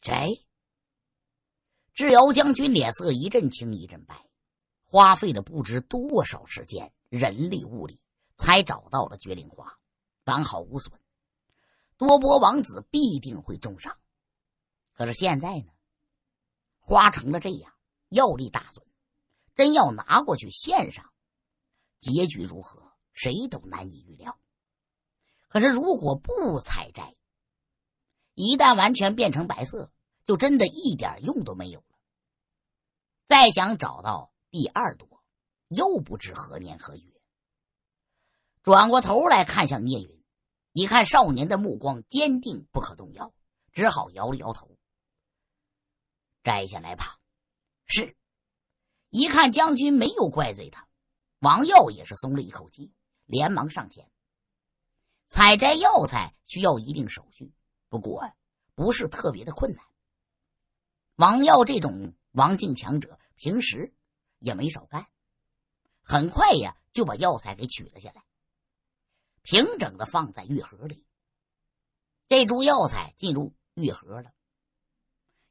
摘，志尧将军脸色一阵青一阵白，花费了不知多少时间、人力物力，才找到了绝灵花，完好无损。多波王子必定会重赏，可是现在呢？花成了这样，药力大损，真要拿过去献上，结局如何，谁都难以预料。可是如果不采摘？一旦完全变成白色，就真的一点用都没有了。再想找到第二朵，又不知何年何月。转过头来看向聂云，一看少年的目光坚定不可动摇，只好摇了摇头。摘下来吧。是。一看将军没有怪罪他，王耀也是松了一口气，连忙上前。采摘药材需要一定手续。不过，不是特别的困难。王耀这种王境强者，平时也没少干。很快呀，就把药材给取了下来，平整的放在玉盒里。这株药材进入玉盒了，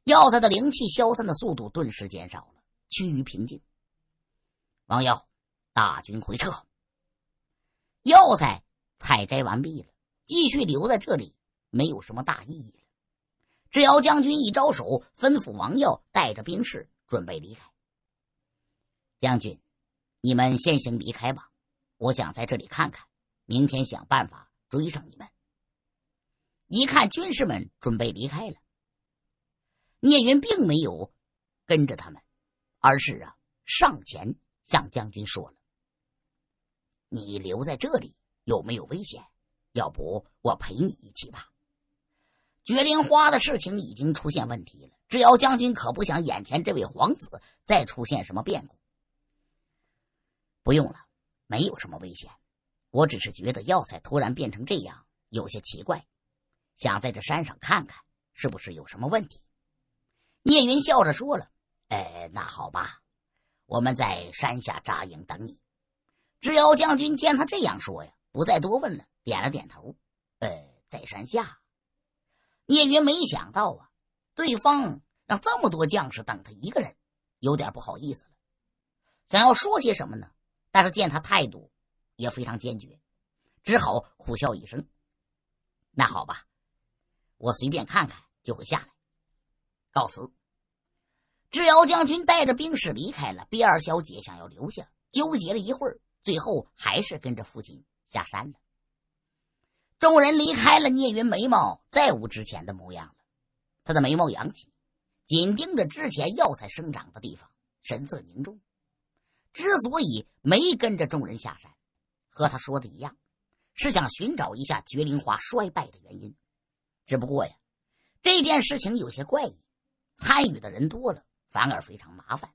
药材的灵气消散的速度顿时减少了，趋于平静。王耀，大军回撤。药材采摘完毕了，继续留在这里。没有什么大意义了。志尧将军一招手，吩咐王耀带着兵士准备离开。将军，你们先行离开吧，我想在这里看看，明天想办法追上你们。一看军士们准备离开了，聂云并没有跟着他们，而是啊上前向将军说了：“你留在这里有没有危险？要不我陪你一起吧。”雪莲花的事情已经出现问题了。智瑶将军可不想眼前这位皇子再出现什么变故。不用了，没有什么危险。我只是觉得药材突然变成这样有些奇怪，想在这山上看看是不是有什么问题。聂云笑着说了：“呃，那好吧，我们在山下扎营等你。”智瑶将军见他这样说呀，不再多问了，点了点头：“呃，在山下。”聂云没想到啊，对方让这么多将士等他一个人，有点不好意思了，想要说些什么呢？但是见他态度也非常坚决，只好苦笑一声：“那好吧，我随便看看就会下来，告辞。”智瑶将军带着兵士离开了。毕二小姐想要留下，纠结了一会儿，最后还是跟着父亲下山了。众人离开了，聂云眉毛再无之前的模样了。他的眉毛扬起，紧盯着之前药材生长的地方，神色凝重。之所以没跟着众人下山，和他说的一样，是想寻找一下绝灵花衰败的原因。只不过呀，这件事情有些怪异，参与的人多了反而非常麻烦，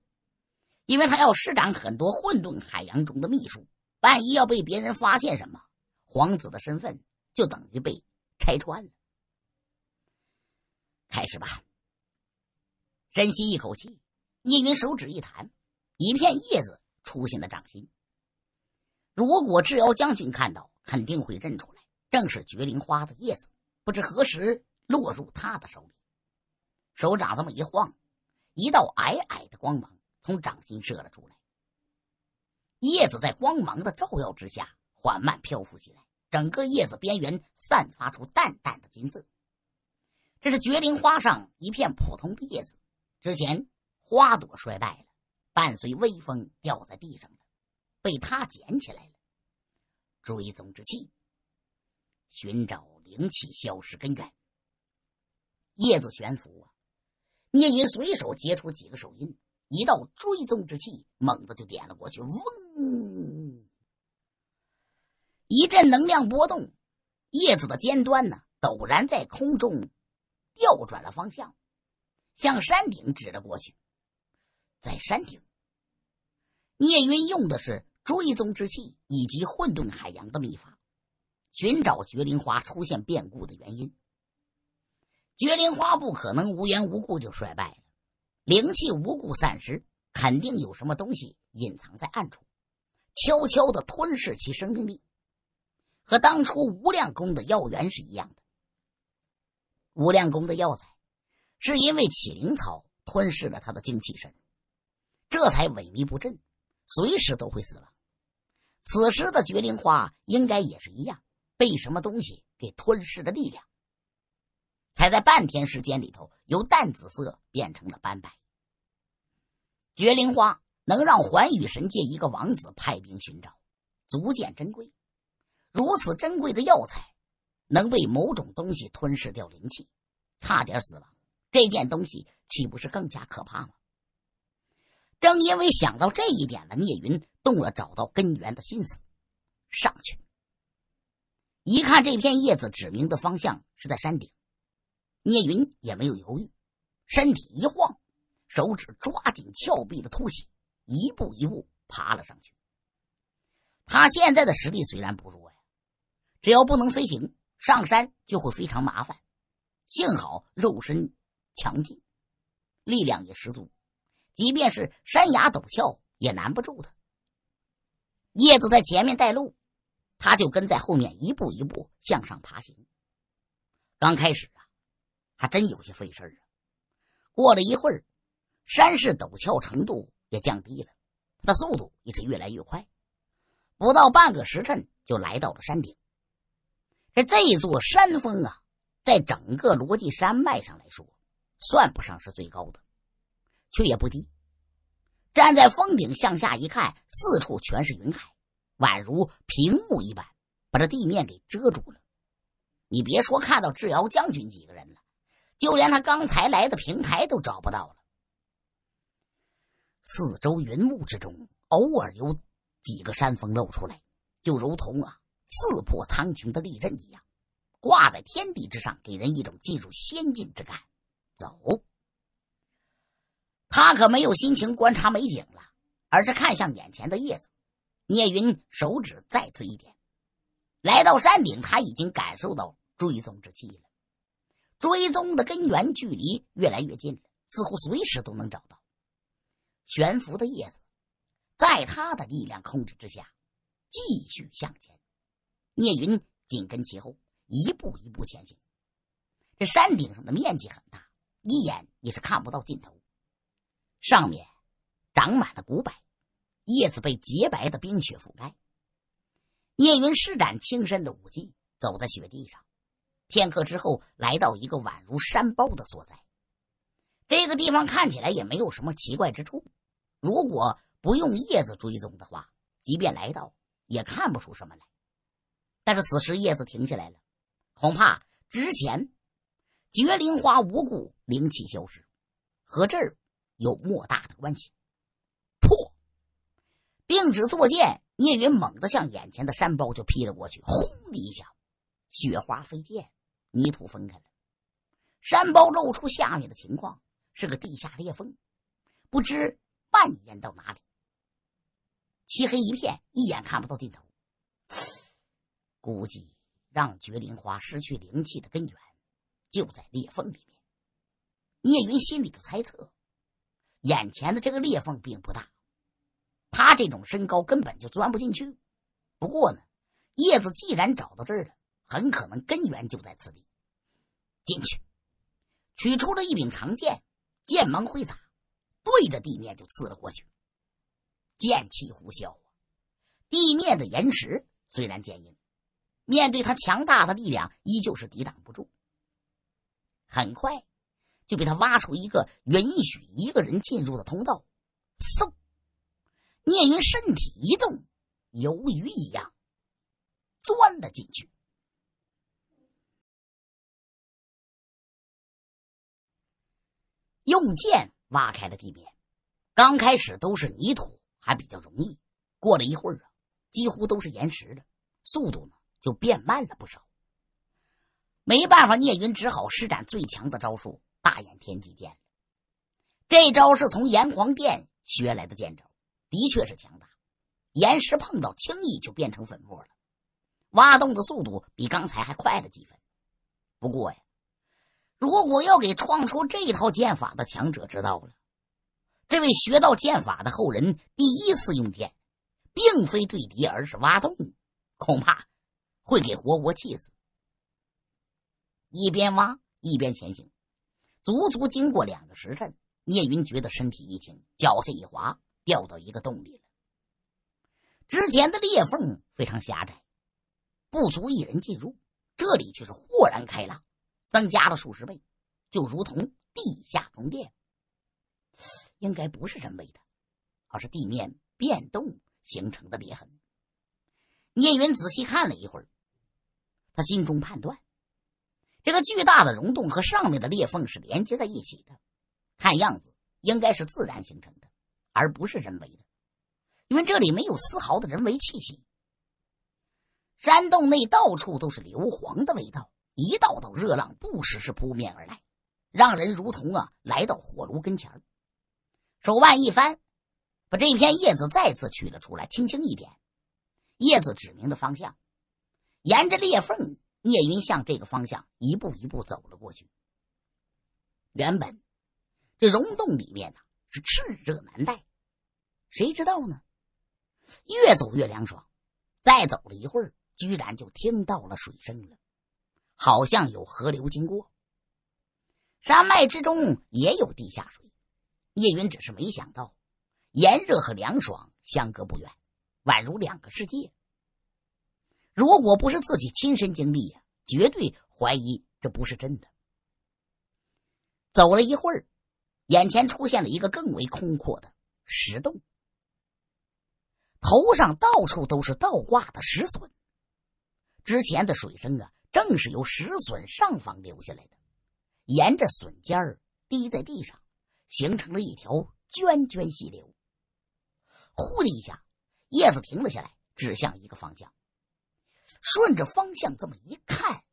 因为他要施展很多混沌海洋中的秘术，万一要被别人发现什么，皇子的身份。就等于被拆穿了。开始吧。深吸一口气，聂云手指一弹，一片叶子出现在掌心。如果智瑶将军看到，肯定会认出来，正是绝灵花的叶子。不知何时落入他的手里，手掌这么一晃，一道矮矮的光芒从掌心射了出来。叶子在光芒的照耀之下，缓慢漂浮起来。整个叶子边缘散发出淡淡的金色，这是绝灵花上一片普通的叶子。之前花朵衰败了，伴随微风掉在地上了，被他捡起来了。追踪之气，寻找灵气消失根源。叶子悬浮啊！聂云随手结出几个手印，一道追踪之气猛地就点了过去，嗡！一阵能量波动，叶子的尖端呢，陡然在空中调转了方向，向山顶指了过去。在山顶，聂云用的是追踪之气以及混沌海洋的秘法，寻找绝灵花出现变故的原因。绝灵花不可能无缘无故就衰败了，灵气无故散失，肯定有什么东西隐藏在暗处，悄悄的吞噬其生命力。和当初无量宫的药源是一样的。无量宫的药材，是因为启灵草吞噬了他的精气神，这才萎靡不振，随时都会死亡。此时的绝灵花应该也是一样，被什么东西给吞噬了力量，才在半天时间里头由淡紫色变成了斑白。绝灵花能让寰宇神界一个王子派兵寻找，足见珍贵。如此珍贵的药材，能被某种东西吞噬掉灵气，差点死亡。这件东西岂不是更加可怕吗？正因为想到这一点了，聂云动了找到根源的心思。上去一看，这片叶子指明的方向是在山顶。聂云也没有犹豫，身体一晃，手指抓紧峭壁的凸起，一步一步爬了上去。他现在的实力虽然不弱呀。只要不能飞行，上山就会非常麻烦。幸好肉身强劲，力量也十足，即便是山崖陡峭，也难不住他。叶子在前面带路，他就跟在后面一步一步向上爬行。刚开始啊，还真有些费事儿啊。过了一会儿，山势陡峭程度也降低了，他的速度也是越来越快。不到半个时辰，就来到了山顶。这这座山峰啊，在整个罗辑山脉上来说，算不上是最高的，却也不低。站在峰顶向下一看，四处全是云海，宛如屏幕一般，把这地面给遮住了。你别说看到智瑶将军几个人了，就连他刚才来的平台都找不到了。四周云雾之中，偶尔有几个山峰露出来，就如同啊。刺破苍穹的利刃一样，挂在天地之上，给人一种进入仙境之感。走，他可没有心情观察美景了，而是看向眼前的叶子。聂云手指再次一点，来到山顶，他已经感受到追踪之气了。追踪的根源距离越来越近了，似乎随时都能找到。悬浮的叶子，在他的力量控制之下，继续向前。聂云紧跟其后，一步一步前行。这山顶上的面积很大，一眼也是看不到尽头。上面长满了古柏，叶子被洁白的冰雪覆盖。聂云施展轻身的武技，走在雪地上。片刻之后，来到一个宛如山包的所在。这个地方看起来也没有什么奇怪之处。如果不用叶子追踪的话，即便来到，也看不出什么来。但是此时叶子停下来了，恐怕之前绝灵花无故灵气消失，和这儿有莫大的关系。破，并指作剑，聂云猛地向眼前的山包就劈了过去，轰的一下，雪花飞溅，泥土分开了，山包露出下面的情况，是个地下裂缝，不知蔓延到哪里，漆黑一片，一眼看不到尽头。估计让绝灵花失去灵气的根源就在裂缝里面。聂云心里头猜测，眼前的这个裂缝并不大，他这种身高根本就钻不进去。不过呢，叶子既然找到这儿了，很可能根源就在此地。进去，取出了一柄长剑，剑芒挥洒，对着地面就刺了过去。剑气呼啸啊！地面的岩石虽然坚硬。面对他强大的力量，依旧是抵挡不住。很快就被他挖出一个允许一个人进入的通道。嗖！聂云身体一动，鱿鱼一样钻了进去，用剑挖开了地面。刚开始都是泥土，还比较容易。过了一会儿啊，几乎都是岩石的，速度呢？就变慢了不少，没办法，聂云只好施展最强的招数——大眼天机剑。这招是从炎黄殿学来的剑招，的确是强大，岩石碰到轻易就变成粉末了。挖洞的速度比刚才还快了几分。不过呀，如果要给创出这套剑法的强者知道了，这位学到剑法的后人第一次用剑，并非对敌，而是挖洞，恐怕……会给活活气死。一边挖一边前行，足足经过两个时辰，聂云觉得身体一轻，脚下一滑，掉到一个洞里了。之前的裂缝非常狭窄，不足一人进入，这里却是豁然开朗，增加了数十倍，就如同地下宫殿。应该不是人为的，而是地面变动形成的裂痕。聂云仔细看了一会儿。他心中判断，这个巨大的溶洞和上面的裂缝是连接在一起的，看样子应该是自然形成的，而不是人为的，因为这里没有丝毫的人为气息。山洞内到处都是硫磺的味道，一道道热浪不时是扑面而来，让人如同啊来到火炉跟前手腕一翻，把这片叶子再次取了出来，轻轻一点，叶子指明了方向。沿着裂缝，聂云向这个方向一步一步走了过去。原本这溶洞里面呢是炽热难耐，谁知道呢？越走越凉爽，再走了一会儿，居然就听到了水声了，好像有河流经过。山脉之中也有地下水，聂云只是没想到，炎热和凉爽相隔不远，宛如两个世界。如果不是自己亲身经历呀，绝对怀疑这不是真的。走了一会儿，眼前出现了一个更为空阔的石洞，头上到处都是倒挂的石笋。之前的水声啊，正是由石笋上方流下来的，沿着笋尖儿滴在地上，形成了一条涓涓细流。呼的一下，叶子停了下来，指向一个方向。顺着方向这么一看，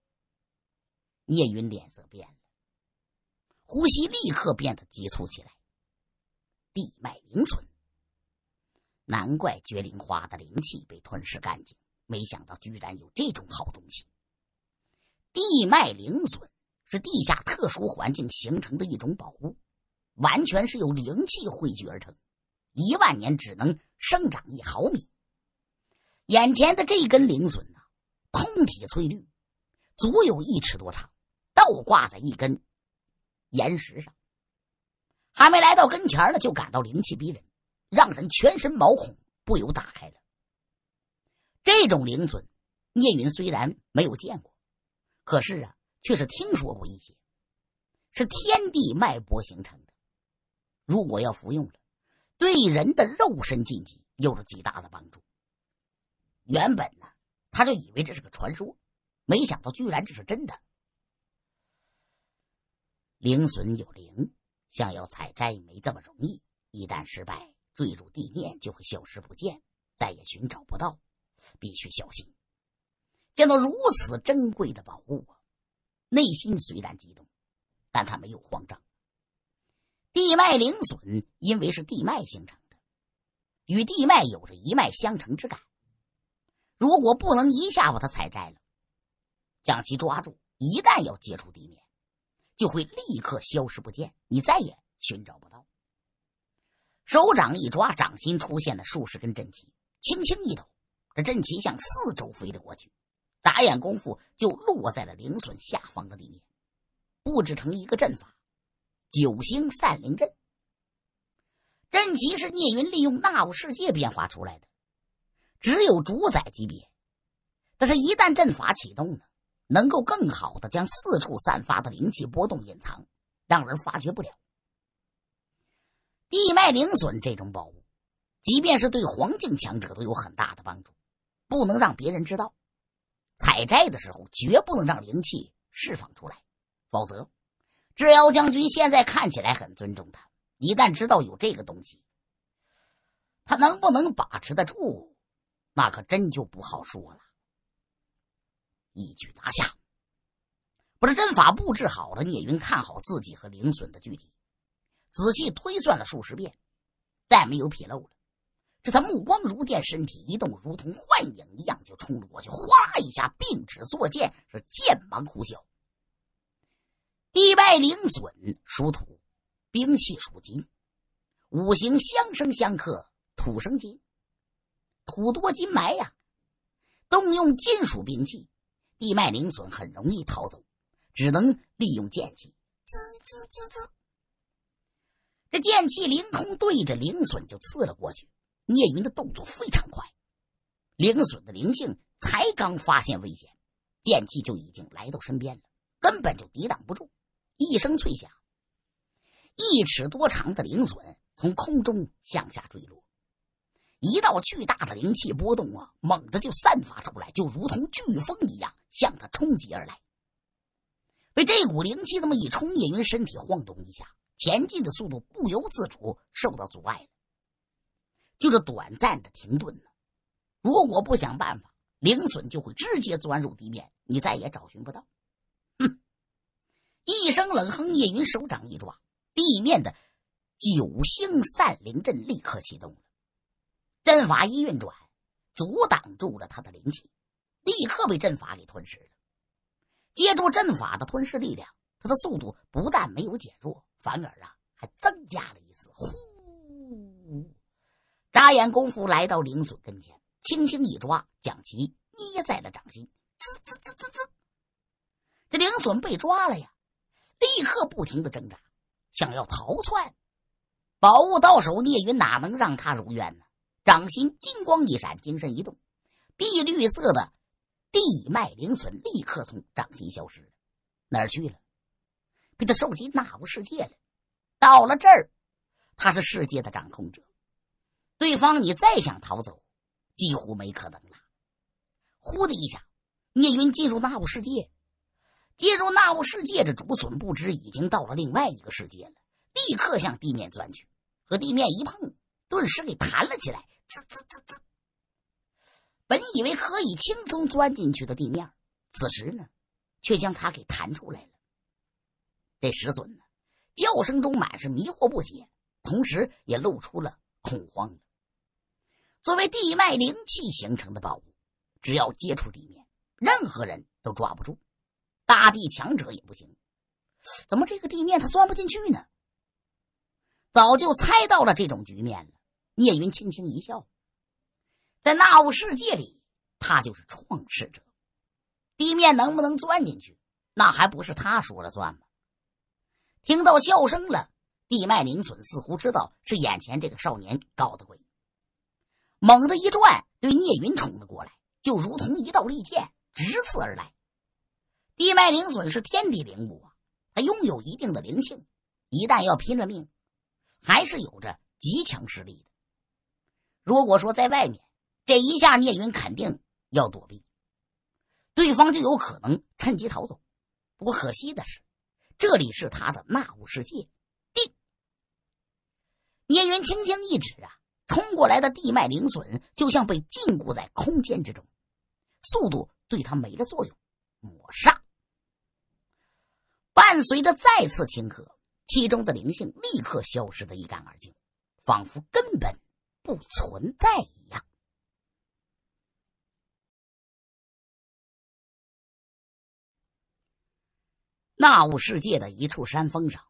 聂云脸色变了，呼吸立刻变得急促起来。地脉灵笋，难怪绝灵花的灵气被吞噬干净。没想到居然有这种好东西。地脉灵笋是地下特殊环境形成的一种宝物，完全是由灵气汇聚而成，一万年只能生长一毫米。眼前的这根灵笋呢？通体翠绿，足有一尺多长，倒挂在一根岩石上。还没来到跟前呢，就感到灵气逼人，让人全身毛孔不由打开了。这种灵尊，聂云虽然没有见过，可是啊，却是听说过一些，是天地脉搏形成的。如果要服用了，对人的肉身晋级有着极大的帮助。原本呢？他就以为这是个传说，没想到居然这是真的。灵笋有灵，想要采摘没这么容易，一旦失败，坠入地面就会消失不见，再也寻找不到，必须小心。见到如此珍贵的宝物啊，内心虽然激动，但他没有慌张。地脉灵笋因为是地脉形成的，与地脉有着一脉相承之感。如果不能一下把它采摘了，将其抓住，一旦要接触地面，就会立刻消失不见，你再也寻找不到。手掌一抓，掌心出现了数十根阵旗，轻轻一抖，这阵旗向四周飞了过去，眨眼功夫就落在了灵隼下方的地面，布置成一个阵法——九星散灵阵。阵旗是聂云利用那物世界变化出来的。只有主宰级别，但是，一旦阵法启动呢，能够更好的将四处散发的灵气波动隐藏，让人发觉不了。地脉灵笋这种宝物，即便是对黄境强者都有很大的帮助，不能让别人知道。采摘的时候，绝不能让灵气释放出来，否则，赤妖将军现在看起来很尊重他，一旦知道有这个东西，他能不能把持得住？那可真就不好说了。一举拿下。不是针法布置好了，聂云看好自己和灵隼的距离，仔细推算了数十遍，再没有纰漏了。这他目光如电，身体一动如同幻影一样，就冲了过去。哗一下，并指作剑，是剑芒呼啸。地外灵隼属土，兵器属金，五行相生相克，土生金。土多金埋呀，动用金属兵器，地脉灵笋很容易逃走，只能利用剑气。滋滋滋滋，这剑气凌空对着灵笋就刺了过去。聂云的动作非常快，灵笋的灵性才刚发现危险，剑气就已经来到身边了，根本就抵挡不住。一声脆响，一尺多长的灵笋从空中向下坠落。一道巨大的灵气波动啊，猛地就散发出来，就如同飓风一样向他冲击而来。被这股灵气这么一冲，叶云身体晃动一下，前进的速度不由自主受到阻碍了。就是短暂的停顿呢，如果不想办法，灵笋就会直接钻入地面，你再也找寻不到。哼！一声冷哼，叶云手掌一抓，地面的九星散灵阵立刻启动。阵法一运转，阻挡住了他的灵气，立刻被阵法给吞噬了。借助阵法的吞噬力量，他的速度不但没有减弱，反而啊还增加了一丝。呼！眨眼功夫来到灵笋跟前，轻轻一抓，将其捏在了掌心。滋滋滋滋滋，这灵笋被抓了呀，立刻不停的挣扎，想要逃窜。宝物到手，聂云哪能让他如愿呢？掌心金光一闪，精神一动，碧绿色的地脉灵笋立刻从掌心消失，哪儿去了？被他收集纳物世界了。到了这儿，他是世界的掌控者，对方你再想逃走，几乎没可能了。呼的一下，聂云进入纳物世界，进入纳物世界，这竹笋不知已经到了另外一个世界了，立刻向地面钻去，和地面一碰，顿时给弹了起来。滋滋滋本以为可以轻松钻进去的地面，此时呢，却将他给弹出来了。这石笋呢，叫声中满是迷惑不解，同时也露出了恐慌。作为地脉灵气形成的宝物，只要接触地面，任何人都抓不住，大地强者也不行。怎么这个地面他钻不进去呢？早就猜到了这种局面了。聂云轻轻一笑，在那物世界里，他就是创世者。地面能不能钻进去，那还不是他说了算吗？听到笑声了，地脉灵笋似乎知道是眼前这个少年搞的鬼，猛地一转，对聂云冲了过来，就如同一道利剑直刺而来。地脉灵笋是天地灵物啊，它拥有一定的灵性，一旦要拼了命，还是有着极强实力的。如果说在外面，这一下聂云肯定要躲避，对方就有可能趁机逃走。不过可惜的是，这里是他的纳物世界。地，聂云轻轻一指啊，冲过来的地脉灵笋就像被禁锢在空间之中，速度对他没了作用。抹杀，伴随着再次顷刻，其中的灵性立刻消失的一干二净，仿佛根本。不存在一样。那乌世界的一处山峰上，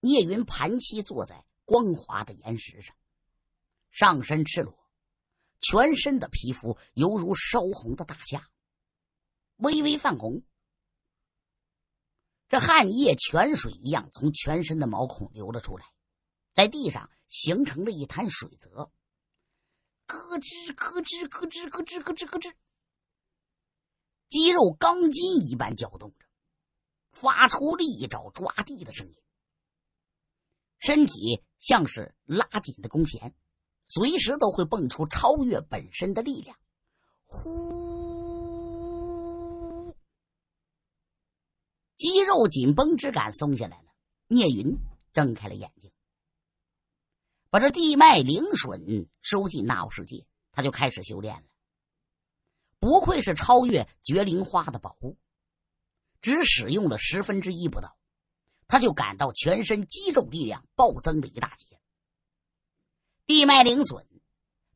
聂云盘膝坐在光滑的岩石上，上身赤裸，全身的皮肤犹如烧红的大虾，微微泛红。这汗液泉水一样从全身的毛孔流了出来，在地上。形成了一滩水泽，咯吱咯吱咯吱咯吱咯吱咯吱，肌肉钢筋一般搅动着，发出利爪抓地的声音，身体像是拉紧的弓弦，随时都会蹦出超越本身的力量。呼，肌肉紧绷之感松下来了，聂云睁开了眼睛。把这地脉灵笋收进纳物世界，他就开始修炼了。不愧是超越绝灵花的宝物，只使用了十分之一不到，他就感到全身肌肉力量暴增了一大截。地脉灵笋，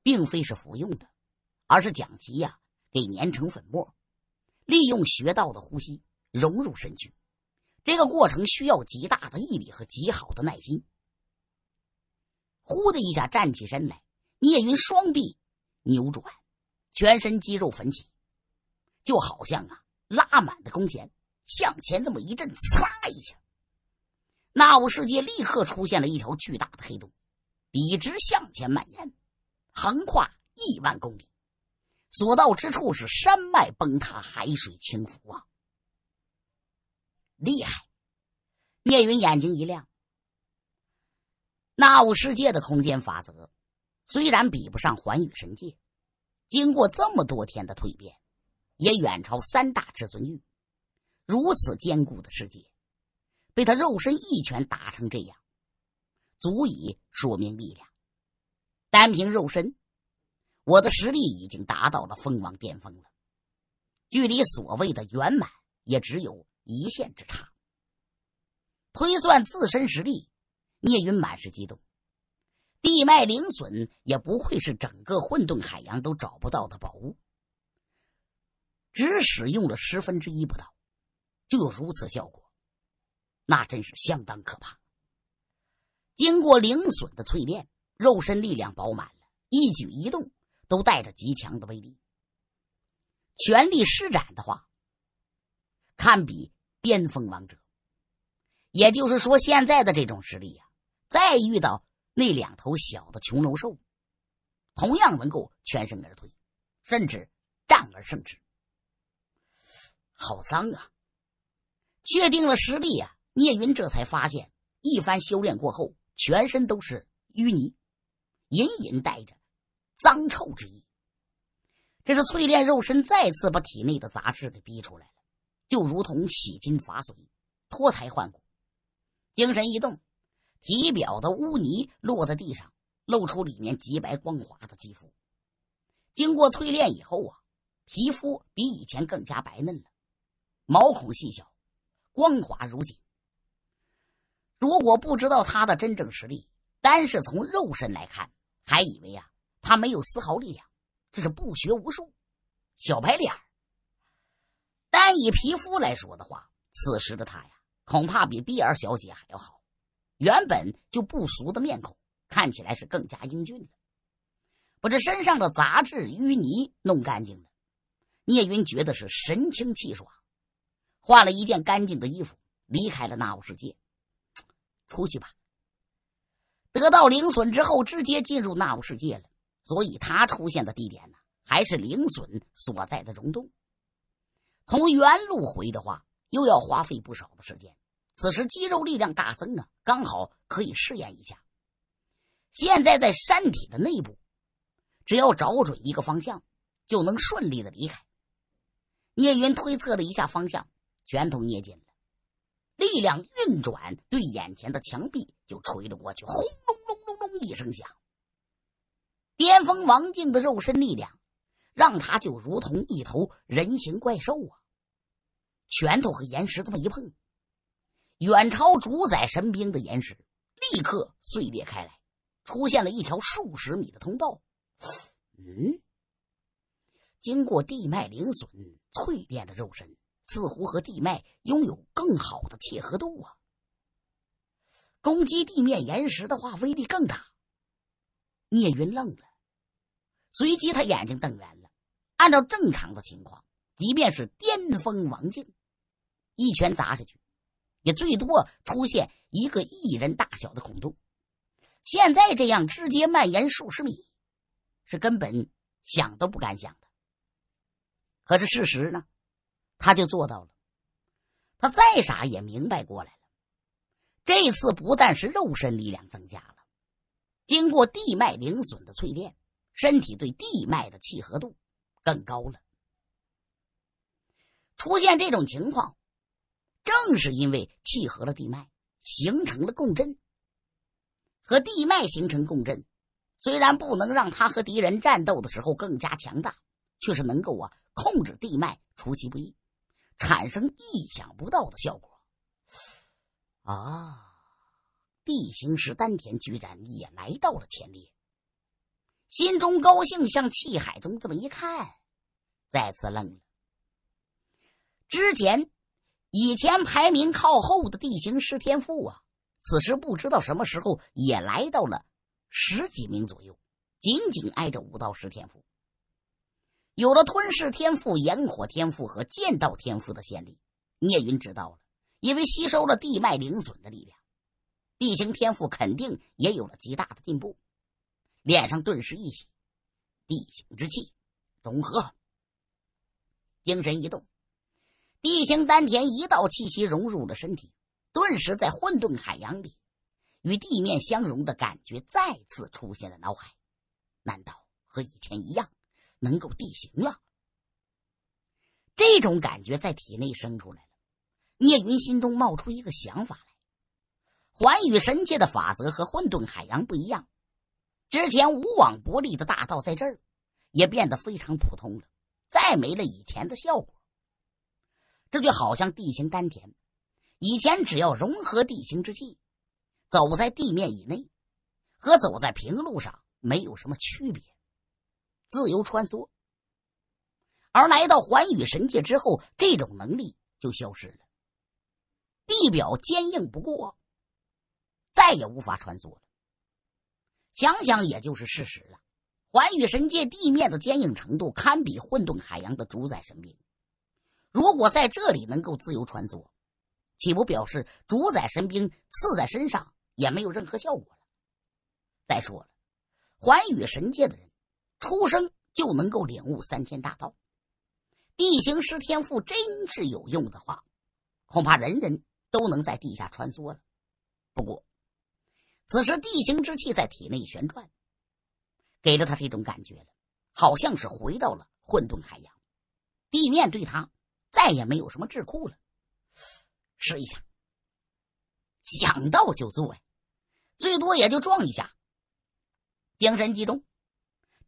并非是服用的，而是将其呀给碾成粉末，利用穴道的呼吸融入身躯。这个过程需要极大的毅力和极好的耐心。呼的一下，站起身来，聂云双臂扭转，全身肌肉奋起，就好像啊拉满的弓弦，向前这么一震，擦一下，那物世界立刻出现了一条巨大的黑洞，笔直向前蔓延，横跨亿万公里，所到之处是山脉崩塌，海水倾覆啊！厉害，聂云眼睛一亮。纳物世界的空间法则，虽然比不上寰宇神界，经过这么多天的蜕变，也远超三大至尊域。如此坚固的世界，被他肉身一拳打成这样，足以说明力量。单凭肉身，我的实力已经达到了封王巅峰了，距离所谓的圆满也只有一线之差。推算自身实力。聂云满是激动，地脉灵笋也不愧是整个混沌海洋都找不到的宝物，只使用了十分之一不到，就有如此效果，那真是相当可怕。经过灵笋的淬炼，肉身力量饱满了，一举一动都带着极强的威力。全力施展的话，堪比巅峰王者。也就是说，现在的这种实力呀。再遇到那两头小的琼楼兽，同样能够全身而退，甚至战而胜之。好脏啊！确定了实力呀，聂云这才发现，一番修炼过后，全身都是淤泥，隐隐带着脏臭之意。这是淬炼肉身，再次把体内的杂质给逼出来了，就如同洗筋伐髓、脱胎换骨，精神一动。体表的污泥落在地上，露出里面洁白光滑的肌肤。经过淬炼以后啊，皮肤比以前更加白嫩了，毛孔细小，光滑如锦。如果不知道他的真正实力，单是从肉身来看，还以为呀他没有丝毫力量，这是不学无术，小白脸儿。单以皮肤来说的话，此时的他呀，恐怕比碧儿小姐还要好。原本就不俗的面孔看起来是更加英俊了，把这身上的杂质淤泥弄干净了，聂云觉得是神清气爽，换了一件干净的衣服离开了那雾世界。出去吧，得到灵笋之后直接进入那雾世界了，所以他出现的地点呢还是灵笋所在的溶洞。从原路回的话又要花费不少的时间。此时肌肉力量大增啊，刚好可以试验一下。现在在山体的内部，只要找准一个方向，就能顺利的离开。聂云推测了一下方向，拳头捏紧了，力量运转，对眼前的墙壁就锤了过去。轰隆隆隆隆一声响，巅峰王静的肉身力量，让他就如同一头人形怪兽啊！拳头和岩石这么一碰。远超主宰神兵的岩石立刻碎裂开来，出现了一条数十米的通道。嗯，经过地脉灵笋淬炼的肉身，似乎和地脉拥有更好的契合度啊！攻击地面岩石的话，威力更大。聂云愣了，随即他眼睛瞪圆了。按照正常的情况，即便是巅峰王境，一拳砸下去。也最多出现一个一人大小的孔洞，现在这样直接蔓延数十米，是根本想都不敢想的。可是事实呢，他就做到了。他再傻也明白过来了。这次不但是肉身力量增加了，经过地脉灵损的淬炼，身体对地脉的契合度更高了。出现这种情况。正是因为契合了地脉，形成了共振。和地脉形成共振，虽然不能让他和敌人战斗的时候更加强大，却是能够啊控制地脉，出其不意，产生意想不到的效果。啊！地形师丹田居然也来到了前列，心中高兴，向气海中这么一看，再次愣了。之前。以前排名靠后的地形师天赋啊，此时不知道什么时候也来到了十几名左右，紧紧挨着武道师天赋。有了吞噬天赋、炎火天赋和剑道天赋的先例，聂云知道了，因为吸收了地脉灵损的力量，地形天赋肯定也有了极大的进步，脸上顿时一喜。地形之气，融合，精神一动。地形丹田一道气息融入了身体，顿时在混沌海洋里，与地面相融的感觉再次出现了脑海。难道和以前一样，能够地形了？这种感觉在体内生出来了，聂云心中冒出一个想法来：寰宇神界的法则和混沌海洋不一样，之前无往不利的大道在这儿，也变得非常普通了，再没了以前的效果。这就好像地形丹田，以前只要融合地形之气，走在地面以内，和走在平路上没有什么区别，自由穿梭。而来到寰宇神界之后，这种能力就消失了。地表坚硬不过，再也无法穿梭了。想想也就是事实了。寰宇神界地面的坚硬程度，堪比混沌海洋的主宰神兵。如果在这里能够自由穿梭，岂不表示主宰神兵刺在身上也没有任何效果了？再说了，寰宇神界的人出生就能够领悟三千大道，地形师天赋真是有用的话，恐怕人人都能在地下穿梭了。不过，此时地形之气在体内旋转，给了他这种感觉了，好像是回到了混沌海洋，地面对他。再也没有什么智库了，试一下。想到就做呀，最多也就撞一下。精神集中，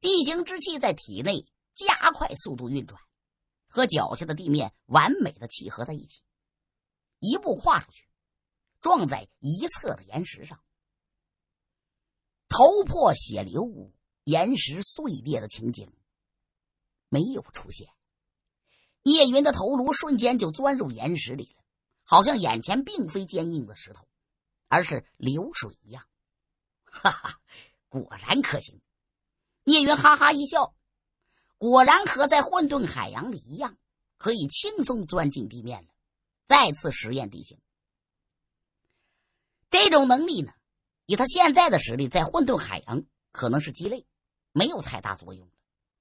地形之气在体内加快速度运转，和脚下的地面完美的契合在一起，一步跨出去，撞在一侧的岩石上，头破血流，岩石碎裂的情景没有出现。聂云的头颅瞬间就钻入岩石里了，好像眼前并非坚硬的石头，而是流水一样。哈哈，果然可行。聂云哈哈一笑，果然和在混沌海洋里一样，可以轻松钻进地面了。再次实验地形，这种能力呢，以他现在的实力，在混沌海洋可能是鸡肋，没有太大作用。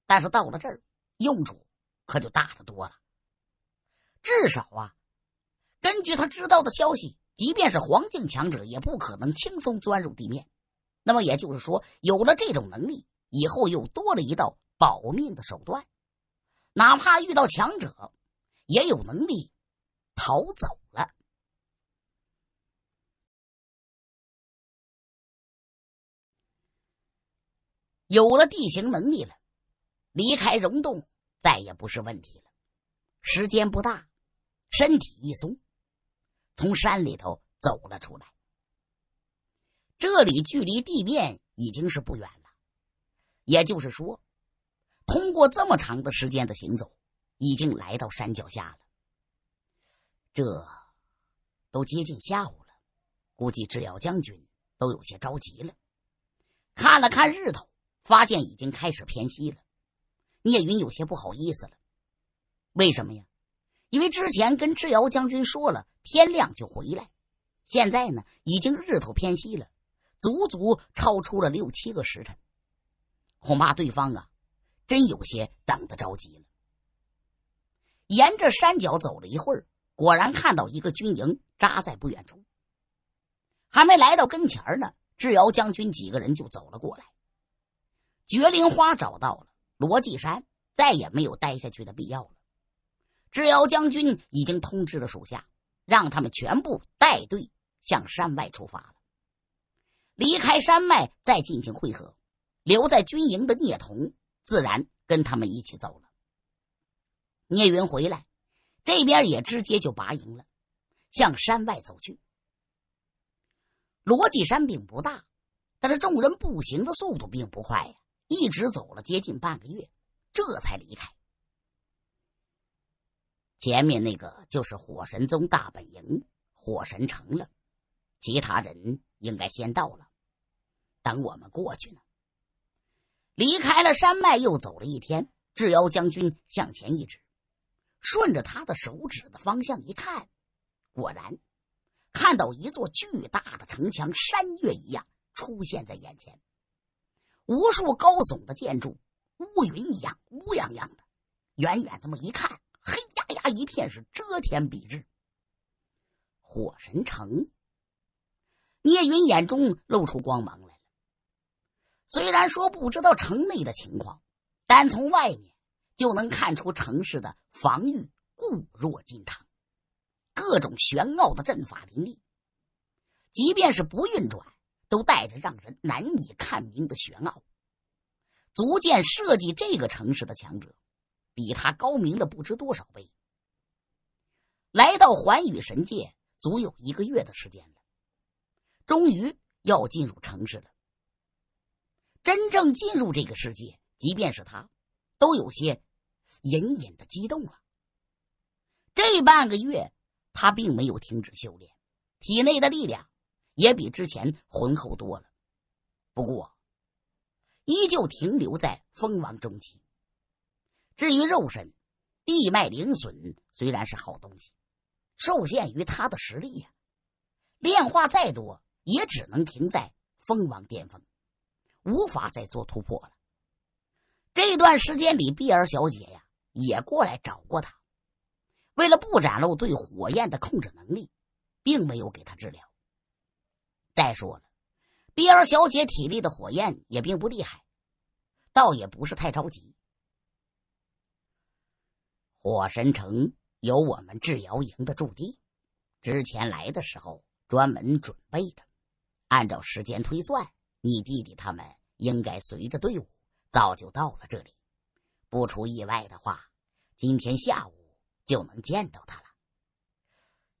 但是到了这儿，用处。可就大的多了。至少啊，根据他知道的消息，即便是黄境强者，也不可能轻松钻入地面。那么也就是说，有了这种能力以后，又多了一道保命的手段。哪怕遇到强者，也有能力逃走了。有了地形能力了，离开溶洞。再也不是问题了。时间不大，身体一松，从山里头走了出来。这里距离地面已经是不远了，也就是说，通过这么长的时间的行走，已经来到山脚下了。这都接近下午了，估计制药将军都有些着急了。看了看日头，发现已经开始偏西了。聂云有些不好意思了，为什么呀？因为之前跟智瑶将军说了天亮就回来，现在呢已经日头偏西了，足足超出了六七个时辰，恐怕对方啊真有些等得着急了。沿着山脚走了一会儿，果然看到一个军营扎在不远处，还没来到跟前呢，智瑶将军几个人就走了过来，绝灵花找到了。罗继山再也没有待下去的必要了。智瑶将军已经通知了属下，让他们全部带队向山外出发了。离开山脉再进行汇合。留在军营的聂童自然跟他们一起走了。聂云回来，这边也直接就拔营了，向山外走去。罗继山并不大，但是众人步行的速度并不快呀。一直走了接近半个月，这才离开。前面那个就是火神宗大本营——火神城了。其他人应该先到了，等我们过去呢。离开了山脉，又走了一天，智妖将军向前一指，顺着他的手指的方向一看，果然看到一座巨大的城墙，山岳一样出现在眼前。无数高耸的建筑，乌云一样乌泱泱的，远远这么一看，黑压压一片，是遮天蔽日。火神城，聂云眼中露出光芒来了。虽然说不知道城内的情况，但从外面就能看出城市的防御固若金汤，各种玄奥的阵法林立，即便是不运转。都带着让人难以看明的玄奥，足见设计这个城市的强者比他高明了不知多少倍。来到寰宇神界足有一个月的时间了，终于要进入城市了。真正进入这个世界，即便是他，都有些隐隐的激动了。这半个月，他并没有停止修炼，体内的力量。也比之前浑厚多了，不过依旧停留在封王中期。至于肉身，地脉灵笋虽然是好东西，受限于他的实力呀，炼化再多也只能停在封王巅峰，无法再做突破了。这段时间里，碧儿小姐呀也过来找过他，为了不展露对火焰的控制能力，并没有给他治疗。再说了，碧儿小姐体内的火焰也并不厉害，倒也不是太着急。火神城有我们制疗营的驻地，之前来的时候专门准备的。按照时间推算，你弟弟他们应该随着队伍早就到了这里。不出意外的话，今天下午就能见到他了。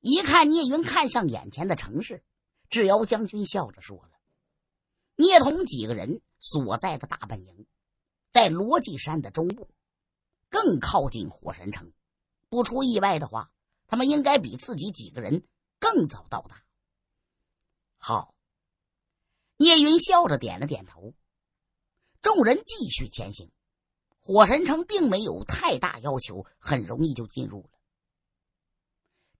一看，聂云看向眼前的城市。智瑶将军笑着说了：“聂童几个人所在的大本营，在罗辑山的中部，更靠近火神城。不出意外的话，他们应该比自己几个人更早到达。”好，聂云笑着点了点头。众人继续前行。火神城并没有太大要求，很容易就进入了。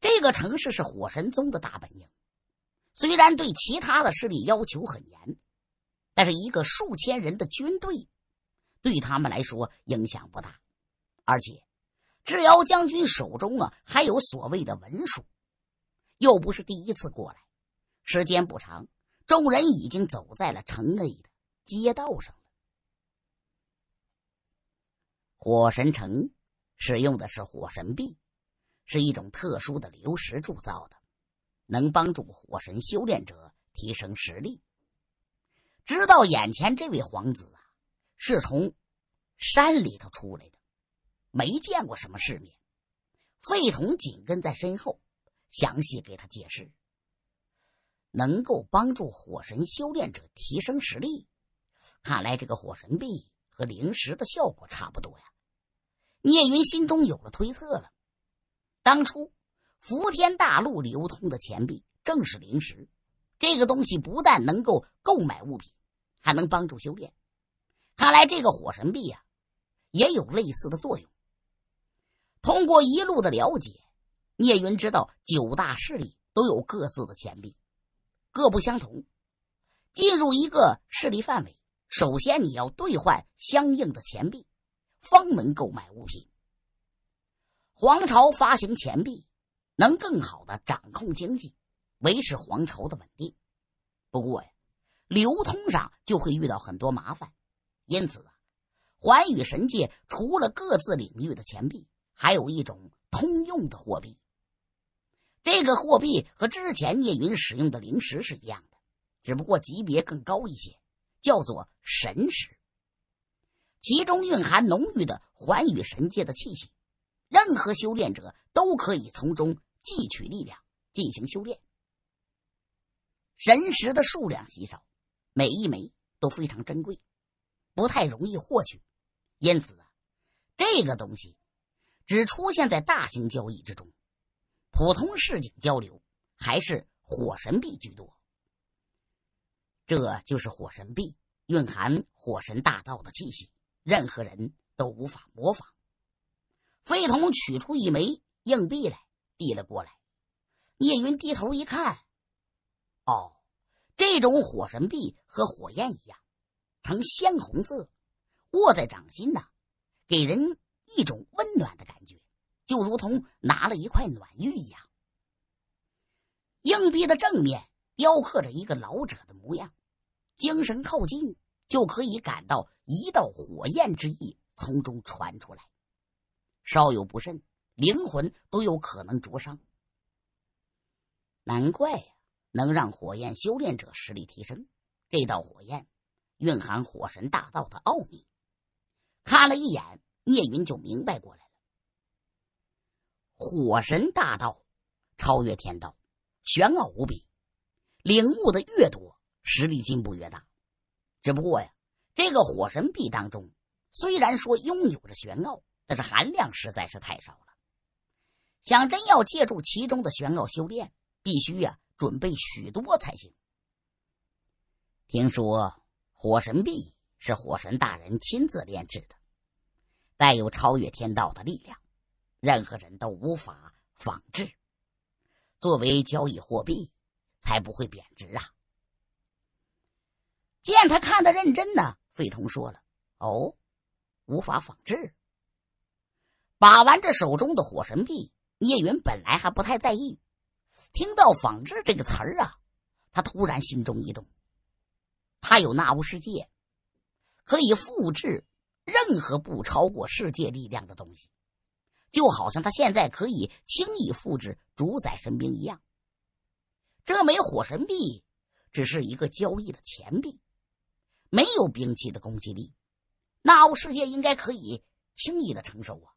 这个城市是火神宗的大本营。虽然对其他的势力要求很严，但是一个数千人的军队，对他们来说影响不大。而且，智瑶将军手中啊还有所谓的文书，又不是第一次过来。时间不长，众人已经走在了城内的街道上了。火神城使用的是火神币，是一种特殊的流石铸造的。能帮助火神修炼者提升实力。知道眼前这位皇子啊，是从山里头出来的，没见过什么世面。费铜紧跟在身后，详细给他解释：能够帮助火神修炼者提升实力，看来这个火神币和灵石的效果差不多呀。聂云心中有了推测了，当初。伏天大陆流通的钱币正是灵石，这个东西不但能够购买物品，还能帮助修炼。看来这个火神币呀，也有类似的作用。通过一路的了解，聂云知道九大势力都有各自的钱币，各不相同。进入一个势力范围，首先你要兑换相应的钱币，方能购买物品。皇朝发行钱币。能更好的掌控经济，维持皇朝的稳定。不过呀，流通上就会遇到很多麻烦。因此啊，寰宇神界除了各自领域的钱币，还有一种通用的货币。这个货币和之前聂云使用的灵石是一样的，只不过级别更高一些，叫做神石。其中蕴含浓郁的寰宇神界的气息，任何修炼者都可以从中。汲取力量进行修炼，神石的数量稀少，每一枚都非常珍贵，不太容易获取。因此啊，这个东西只出现在大型交易之中，普通市井交流还是火神币居多。这就是火神币，蕴含火神大道的气息，任何人都无法模仿。飞同取出一枚硬币来。递了过来，聂云低头一看，哦，这种火神币和火焰一样，呈鲜红色，握在掌心呢，给人一种温暖的感觉，就如同拿了一块暖玉一样。硬币的正面雕刻着一个老者的模样，精神靠近就可以感到一道火焰之意从中传出来，稍有不慎。灵魂都有可能灼伤，难怪呀，能让火焰修炼者实力提升。这道火焰蕴含火神大道的奥秘，看了一眼，聂云就明白过来了。火神大道超越天道，玄奥无比，领悟的越多，实力进步越大。只不过呀，这个火神壁当中虽然说拥有着玄奥，但是含量实在是太少了。想真要借助其中的玄奥修炼，必须呀准备许多才行。听说火神币是火神大人亲自炼制的，带有超越天道的力量，任何人都无法仿制。作为交易货币，才不会贬值啊！见他看的认真呢，费童说了：“哦，无法仿制。”把玩着手中的火神币。聂云本来还不太在意，听到“仿制”这个词儿啊，他突然心中一动。他有纳乌世界，可以复制任何不超过世界力量的东西，就好像他现在可以轻易复制主宰神兵一样。这枚火神币只是一个交易的钱币，没有兵器的攻击力，纳乌世界应该可以轻易的承受啊。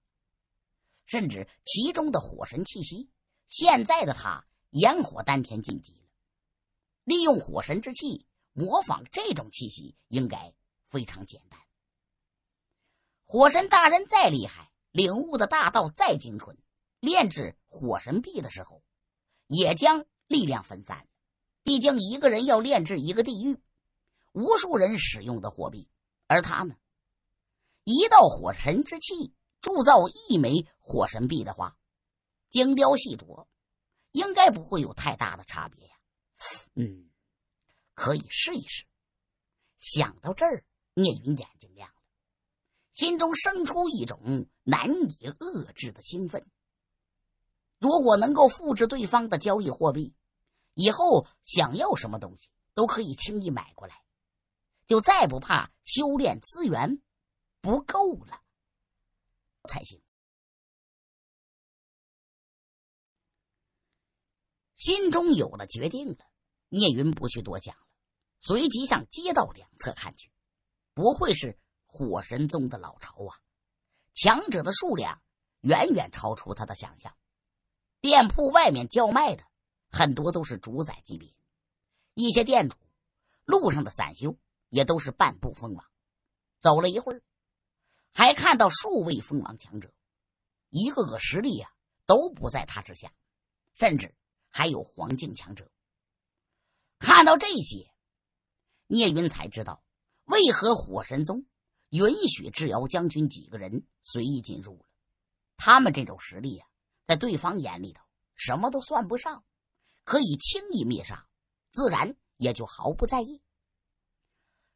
甚至其中的火神气息，现在的他炎火丹田晋级了，利用火神之气模仿这种气息，应该非常简单。火神大人再厉害，领悟的大道再精纯，炼制火神币的时候，也将力量分散。毕竟一个人要炼制一个地狱，无数人使用的货币，而他呢，一道火神之气。铸造一枚火神币的话，精雕细琢，应该不会有太大的差别呀。嗯，可以试一试。想到这儿，聂云眼睛亮了，心中生出一种难以遏制的兴奋。如果能够复制对方的交易货币，以后想要什么东西都可以轻易买过来，就再不怕修炼资源不够了。才行。心中有了决定，了聂云不需多想了，随即向街道两侧看去，不会是火神宗的老巢啊！强者的数量远远超出他的想象。店铺外面叫卖的很多都是主宰级别，一些店主路上的散修也都是半步封王。走了一会儿。还看到数位封王强者，一个个实力呀都不在他之下，甚至还有黄境强者。看到这些，聂云才知道为何火神宗允许智瑶将军几个人随意进入了。他们这种实力呀，在对方眼里头什么都算不上，可以轻易灭杀，自然也就毫不在意。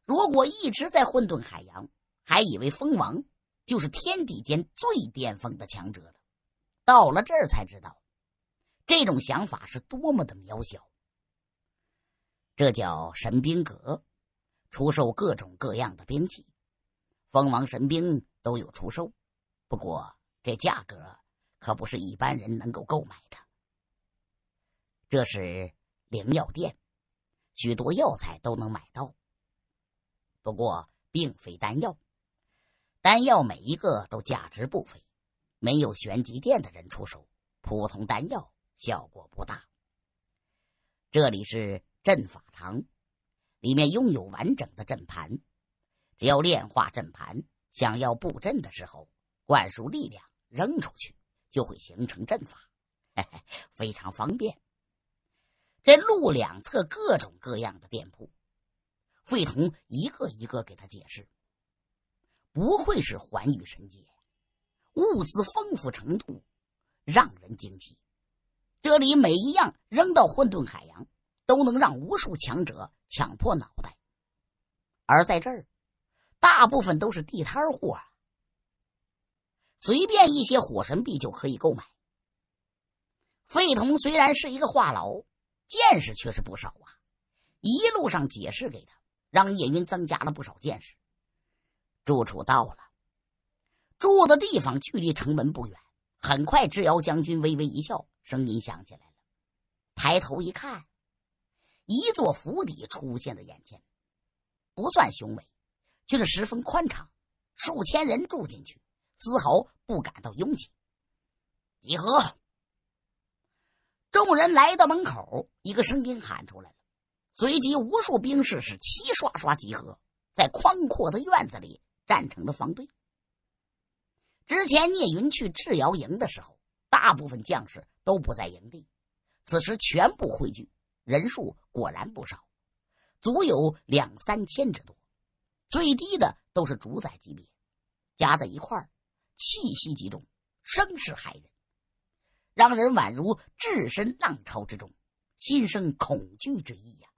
如果一直在混沌海洋。还以为蜂王就是天地间最巅峰的强者了，到了这儿才知道，这种想法是多么的渺小。这叫神兵阁，出售各种各样的兵器，蜂王神兵都有出售，不过这价格可不是一般人能够购买的。这是灵药店，许多药材都能买到，不过并非丹药。丹药每一个都价值不菲，没有玄机殿的人出手，普通丹药效果不大。这里是阵法堂，里面拥有完整的阵盘，只要炼化阵盘，想要布阵的时候，灌输力量扔出去，就会形成阵法，嘿嘿，非常方便。这路两侧各种各样的店铺，费童一个一个给他解释。不愧是寰宇神界，物资丰富程度让人惊奇。这里每一样扔到混沌海洋，都能让无数强者抢破脑袋。而在这儿，大部分都是地摊货，随便一些火神币就可以购买。费童虽然是一个话痨，见识却是不少啊。一路上解释给他，让叶云增加了不少见识。住处到了，住的地方距离城门不远。很快，智瑶将军微微一笑，声音响起来了。抬头一看，一座府邸出现在眼前，不算雄伟，却是十分宽敞。数千人住进去，丝毫不感到拥挤。集合！众人来到门口，一个声音喊出来了，随即无数兵士是齐刷刷集合在宽阔的院子里。站成了方队。之前聂云去智瑶营的时候，大部分将士都不在营地，此时全部汇聚，人数果然不少，足有两三千之多。最低的都是主宰级别，加在一块儿，气息集中，声势骇人，让人宛如置身浪潮之中，心生恐惧之意呀。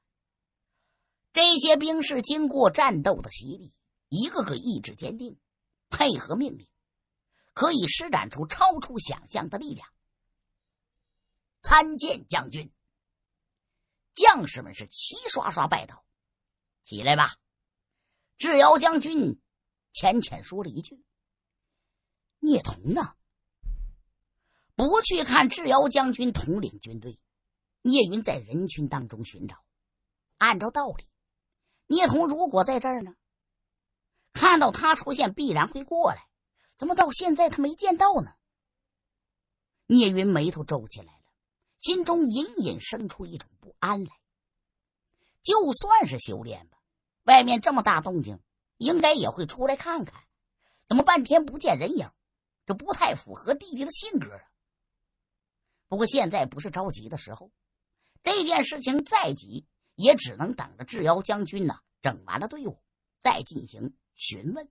这些兵士经过战斗的洗礼。一个个意志坚定，配合命令，可以施展出超出想象的力量。参见将军！将士们是齐刷刷拜倒。起来吧，智瑶将军，浅浅说了一句：“聂童呢？”不去看智瑶将军统领军队，聂云在人群当中寻找。按照道理，聂童如果在这儿呢？看到他出现必然会过来，怎么到现在他没见到呢？聂云眉头皱起来了，心中隐隐生出一种不安来。就算是修炼吧，外面这么大动静，应该也会出来看看。怎么半天不见人影？这不太符合弟弟的性格啊。不过现在不是着急的时候，这件事情再急也只能等着智瑶将军呢，整完了队伍再进行。询问，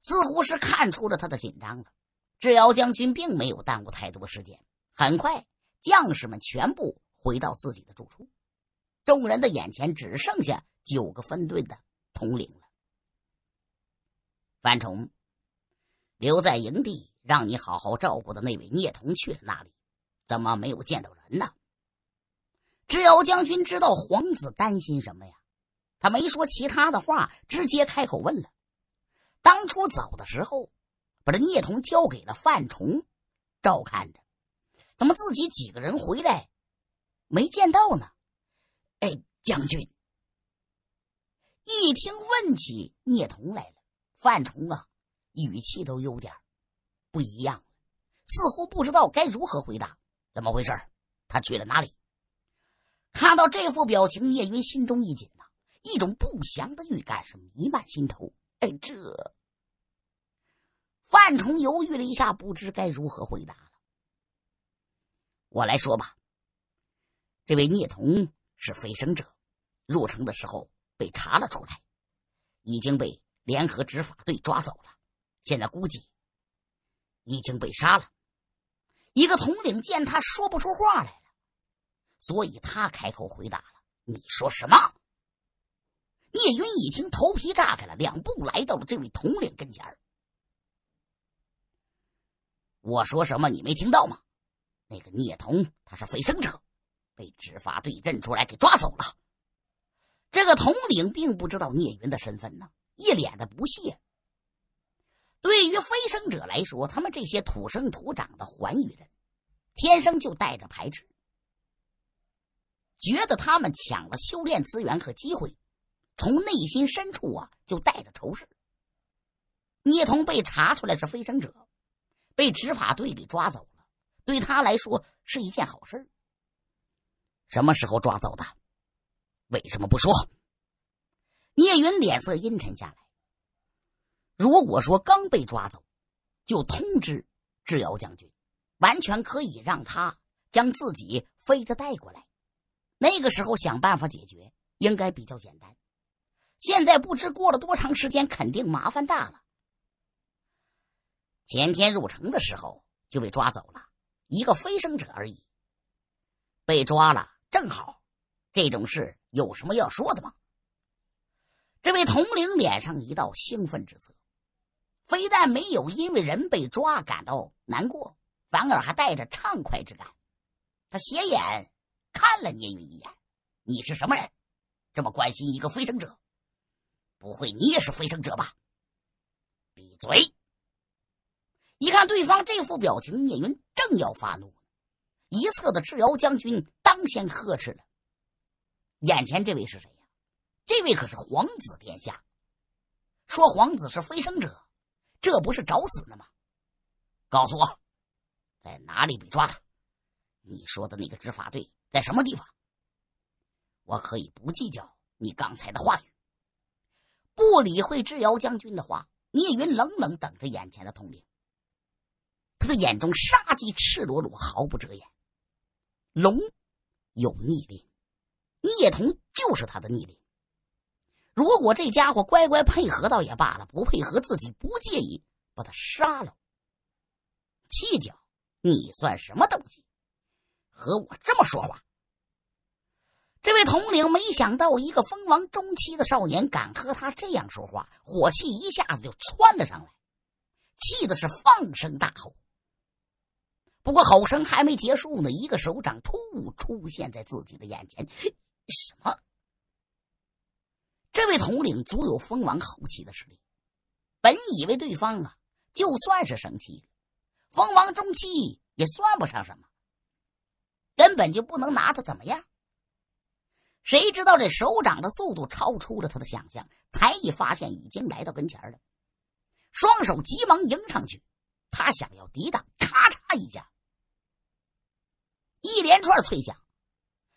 似乎是看出了他的紧张了。智瑶将军并没有耽误太多时间，很快，将士们全部回到自己的住处。众人的眼前只剩下九个分队的统领了。范崇，留在营地让你好好照顾的那位聂童去了哪里？怎么没有见到人呢？智瑶将军知道皇子担心什么呀？他没说其他的话，直接开口问了：“当初走的时候，把这聂童交给了范崇，照看着，怎么自己几个人回来，没见到呢？”哎，将军。一听问起聂童来了，范崇啊，语气都有点不一样，似乎不知道该如何回答。怎么回事他去了哪里？看到这副表情，聂云心中一紧呐。一种不祥的预感是弥漫心头。哎，这范崇犹豫了一下，不知该如何回答了。我来说吧。这位聂童是飞升者，入城的时候被查了出来，已经被联合执法队抓走了。现在估计已经被杀了。一个统领见他说不出话来了，所以他开口回答了：“你说什么？”聂云一听，头皮炸开了，两步来到了这位统领跟前我说什么你没听到吗？那个聂童他是飞升者，被执法队认出来给抓走了。这个统领并不知道聂云的身份呢，一脸的不屑。对于飞升者来说，他们这些土生土长的寰宇人，天生就带着排斥，觉得他们抢了修炼资源和机会。从内心深处啊，就带着仇视。聂童被查出来是飞升者，被执法队给抓走了，对他来说是一件好事什么时候抓走的？为什么不说？聂云脸色阴沉下来。如果说刚被抓走，就通知智瑶将军，完全可以让他将自己飞着带过来，那个时候想办法解决，应该比较简单。现在不知过了多长时间，肯定麻烦大了。前天入城的时候就被抓走了，一个飞升者而已。被抓了，正好，这种事有什么要说的吗？这位统领脸上一道兴奋之色，非但没有因为人被抓感到难过，反而还带着畅快之感。他斜眼看了聂云一眼：“你是什么人？这么关心一个飞升者？”不会，你也是飞升者吧？闭嘴！一看对方这副表情，聂云正要发怒，一侧的智瑶将军当先呵斥了：“眼前这位是谁呀？这位可是皇子殿下。说皇子是飞升者，这不是找死呢吗？告诉我，在哪里被抓的？你说的那个执法队在什么地方？我可以不计较你刚才的话语。”不理会智瑶将军的话，聂云冷冷等着眼前的统领。他的眼中杀机赤裸裸，毫不遮掩。龙有逆鳞，聂童就是他的逆鳞。如果这家伙乖乖配合，倒也罢了；不配合，自己不介意把他杀了。计较，你算什么东西？和我这么说话！这位统领没想到，一个封王中期的少年敢和他这样说话，火气一下子就窜了上来，气的是放声大吼。不过吼声还没结束呢，一个手掌突兀出现在自己的眼前。什么？这位统领足有封王后期的实力，本以为对方啊，就算是生气，封王中期也算不上什么，根本就不能拿他怎么样。谁知道这手掌的速度超出了他的想象，才一发现已经来到跟前了，双手急忙迎上去，他想要抵挡，咔嚓一下，一连串脆响，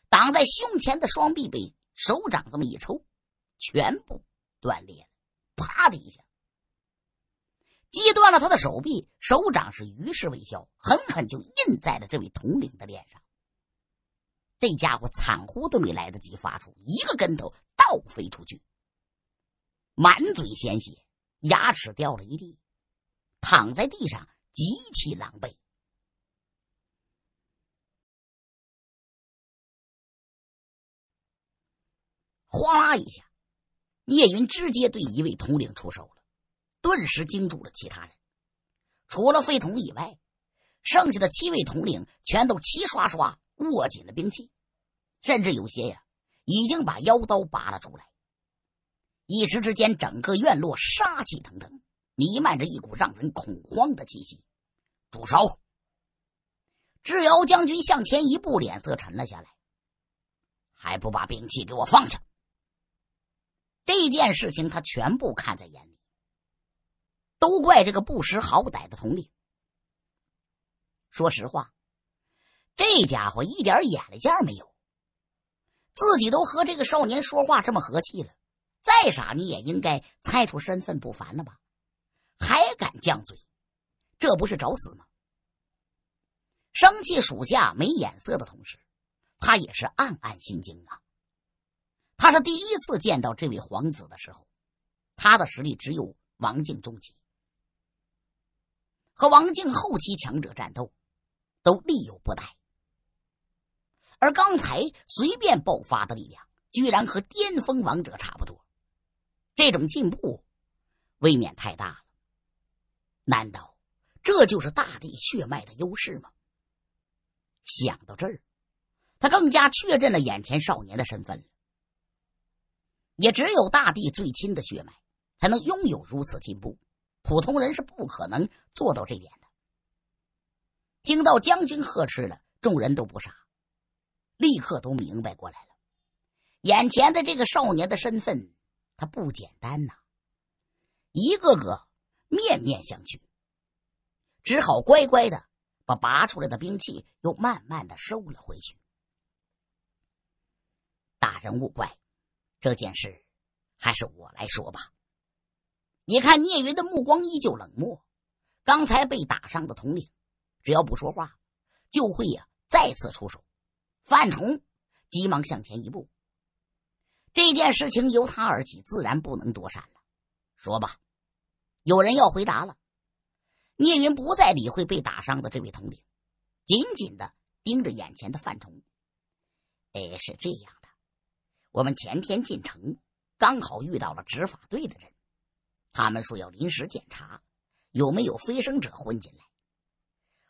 挡在胸前的双臂被手掌这么一抽，全部断裂，啪的一下，击断了他的手臂，手掌是余势未消，狠狠就印在了这位统领的脸上。这家伙惨呼都没来得及发出，一个跟头倒飞出去，满嘴鲜血，牙齿掉了一地，躺在地上极其狼狈。哗啦一下，聂云直接对一位统领出手了，顿时惊住了其他人。除了废统以外，剩下的七位统领全都齐刷刷。握紧了兵器，甚至有些呀，已经把腰刀拔了出来。一时之间，整个院落杀气腾腾，弥漫着一股让人恐慌的气息。住手！智瑶将军向前一步，脸色沉了下来：“还不把兵器给我放下！”这件事情，他全部看在眼里。都怪这个不识好歹的统领。说实话。这家伙一点眼力见没有，自己都和这个少年说话这么和气了，再傻你也应该猜出身份不凡了吧？还敢犟嘴，这不是找死吗？生气属下没眼色的同时，他也是暗暗心惊啊。他是第一次见到这位皇子的时候，他的实力只有王静中级，和王静后期强者战斗，都力有不逮。而刚才随便爆发的力量，居然和巅峰王者差不多。这种进步，未免太大了。难道这就是大地血脉的优势吗？想到这儿，他更加确认了眼前少年的身份。也只有大地最亲的血脉，才能拥有如此进步。普通人是不可能做到这点的。听到将军呵斥了，众人都不傻。立刻都明白过来了，眼前的这个少年的身份，他不简单呐！一个个面面相觑，只好乖乖的把拔出来的兵器又慢慢的收了回去。大人勿怪，这件事还是我来说吧。你看，聂云的目光依旧冷漠。刚才被打伤的统领，只要不说话，就会呀再次出手。范崇急忙向前一步，这件事情由他而起，自然不能躲闪了。说吧，有人要回答了。聂云不再理会被打伤的这位统领，紧紧的盯着眼前的范崇。哎，是这样的，我们前天进城，刚好遇到了执法队的人，他们说要临时检查有没有飞升者混进来，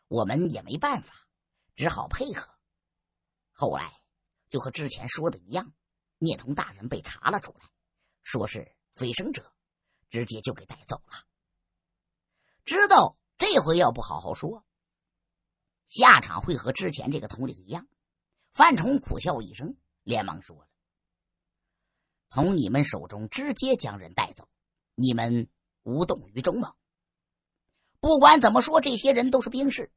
我们也没办法，只好配合。后来，就和之前说的一样，聂童大人被查了出来，说是飞升者，直接就给带走了。知道这回要不好好说，下场会和之前这个统领一样。范崇苦笑一声，连忙说了：“从你们手中直接将人带走，你们无动于衷吗？不管怎么说，这些人都是兵士，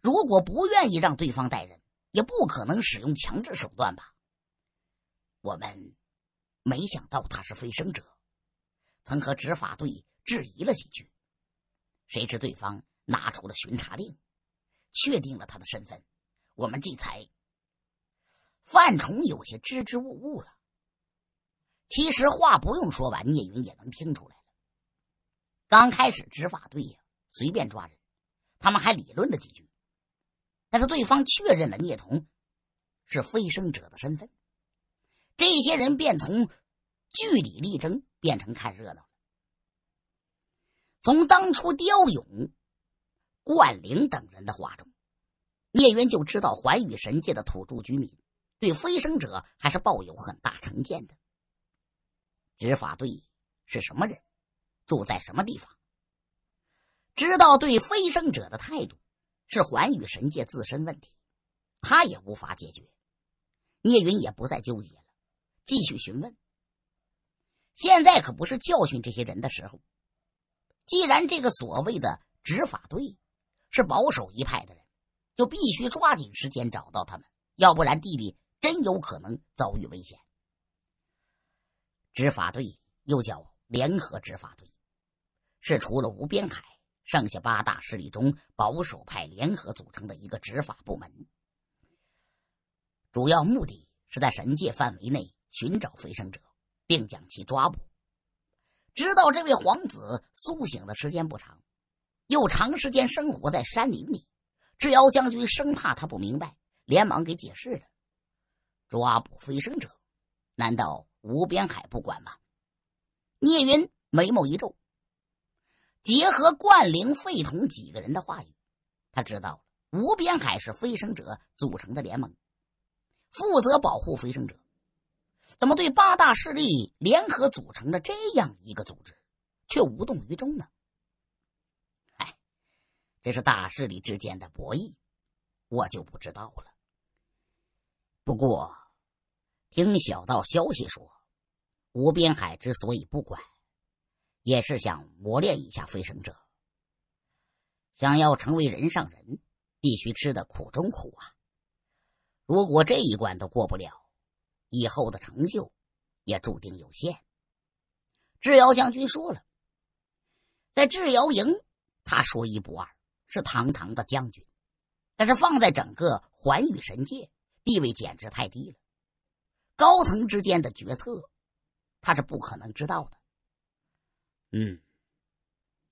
如果不愿意让对方带人。”也不可能使用强制手段吧？我们没想到他是飞升者，曾和执法队质疑了几句，谁知对方拿出了巡查令，确定了他的身份，我们这才范崇有些支支吾吾了。其实话不用说完，聂云也能听出来了。刚开始执法队呀，随便抓人，他们还理论了几句。但是对方确认了聂童是飞升者的身份，这些人便从据理力争变成看热闹。从当初刁勇、冠灵等人的话中，聂渊就知道寰宇神界的土著居民对飞升者还是抱有很大成见的。执法队是什么人，住在什么地方，知道对飞升者的态度。是寰宇神界自身问题，他也无法解决。聂云也不再纠结了，继续询问。现在可不是教训这些人的时候。既然这个所谓的执法队是保守一派的人，就必须抓紧时间找到他们，要不然弟弟真有可能遭遇危险。执法队又叫联合执法队，是除了无边海。剩下八大势力中保守派联合组成的一个执法部门，主要目的是在神界范围内寻找飞升者，并将其抓捕。知道这位皇子苏醒的时间不长，又长时间生活在山林里，智瑶将军生怕他不明白，连忙给解释了：抓捕飞升者，难道无边海不管吗？聂云眉毛一皱。结合冠灵废童几个人的话语，他知道无边海是飞升者组成的联盟，负责保护飞升者。怎么对八大势力联合组成的这样一个组织，却无动于衷呢？哎，这是大势力之间的博弈，我就不知道了。不过，听小道消息说，无边海之所以不管。也是想磨练一下飞升者。想要成为人上人，必须吃的苦中苦啊！如果这一关都过不了，以后的成就也注定有限。智瑶将军说了，在智瑶营，他说一不二，是堂堂的将军。但是放在整个寰宇神界，地位简直太低了。高层之间的决策，他是不可能知道的。嗯，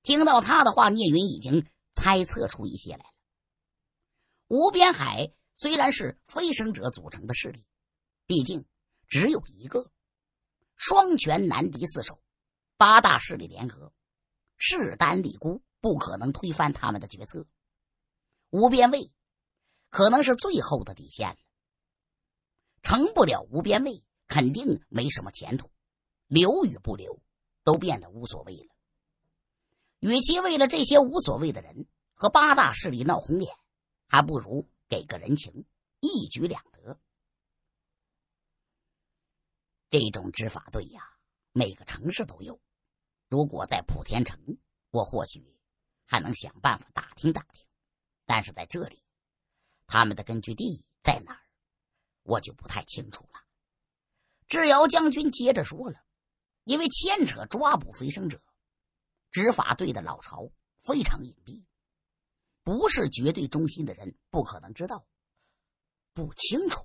听到他的话，聂云已经猜测出一些来了。无边海虽然是飞升者组成的势力，毕竟只有一个，双拳难敌四手，八大势力联合，势单力孤，不可能推翻他们的决策。无边位可能是最后的底线了，成不了无边位，肯定没什么前途。留与不留？都变得无所谓了。与其为了这些无所谓的人和八大势力闹红脸，还不如给个人情，一举两得。这种执法队呀，每个城市都有。如果在普天城，我或许还能想办法打听打听。但是在这里，他们的根据地在哪儿，我就不太清楚了。智瑶将军接着说了。因为牵扯抓捕飞升者，执法队的老巢非常隐蔽，不是绝对忠心的人不可能知道。不清楚。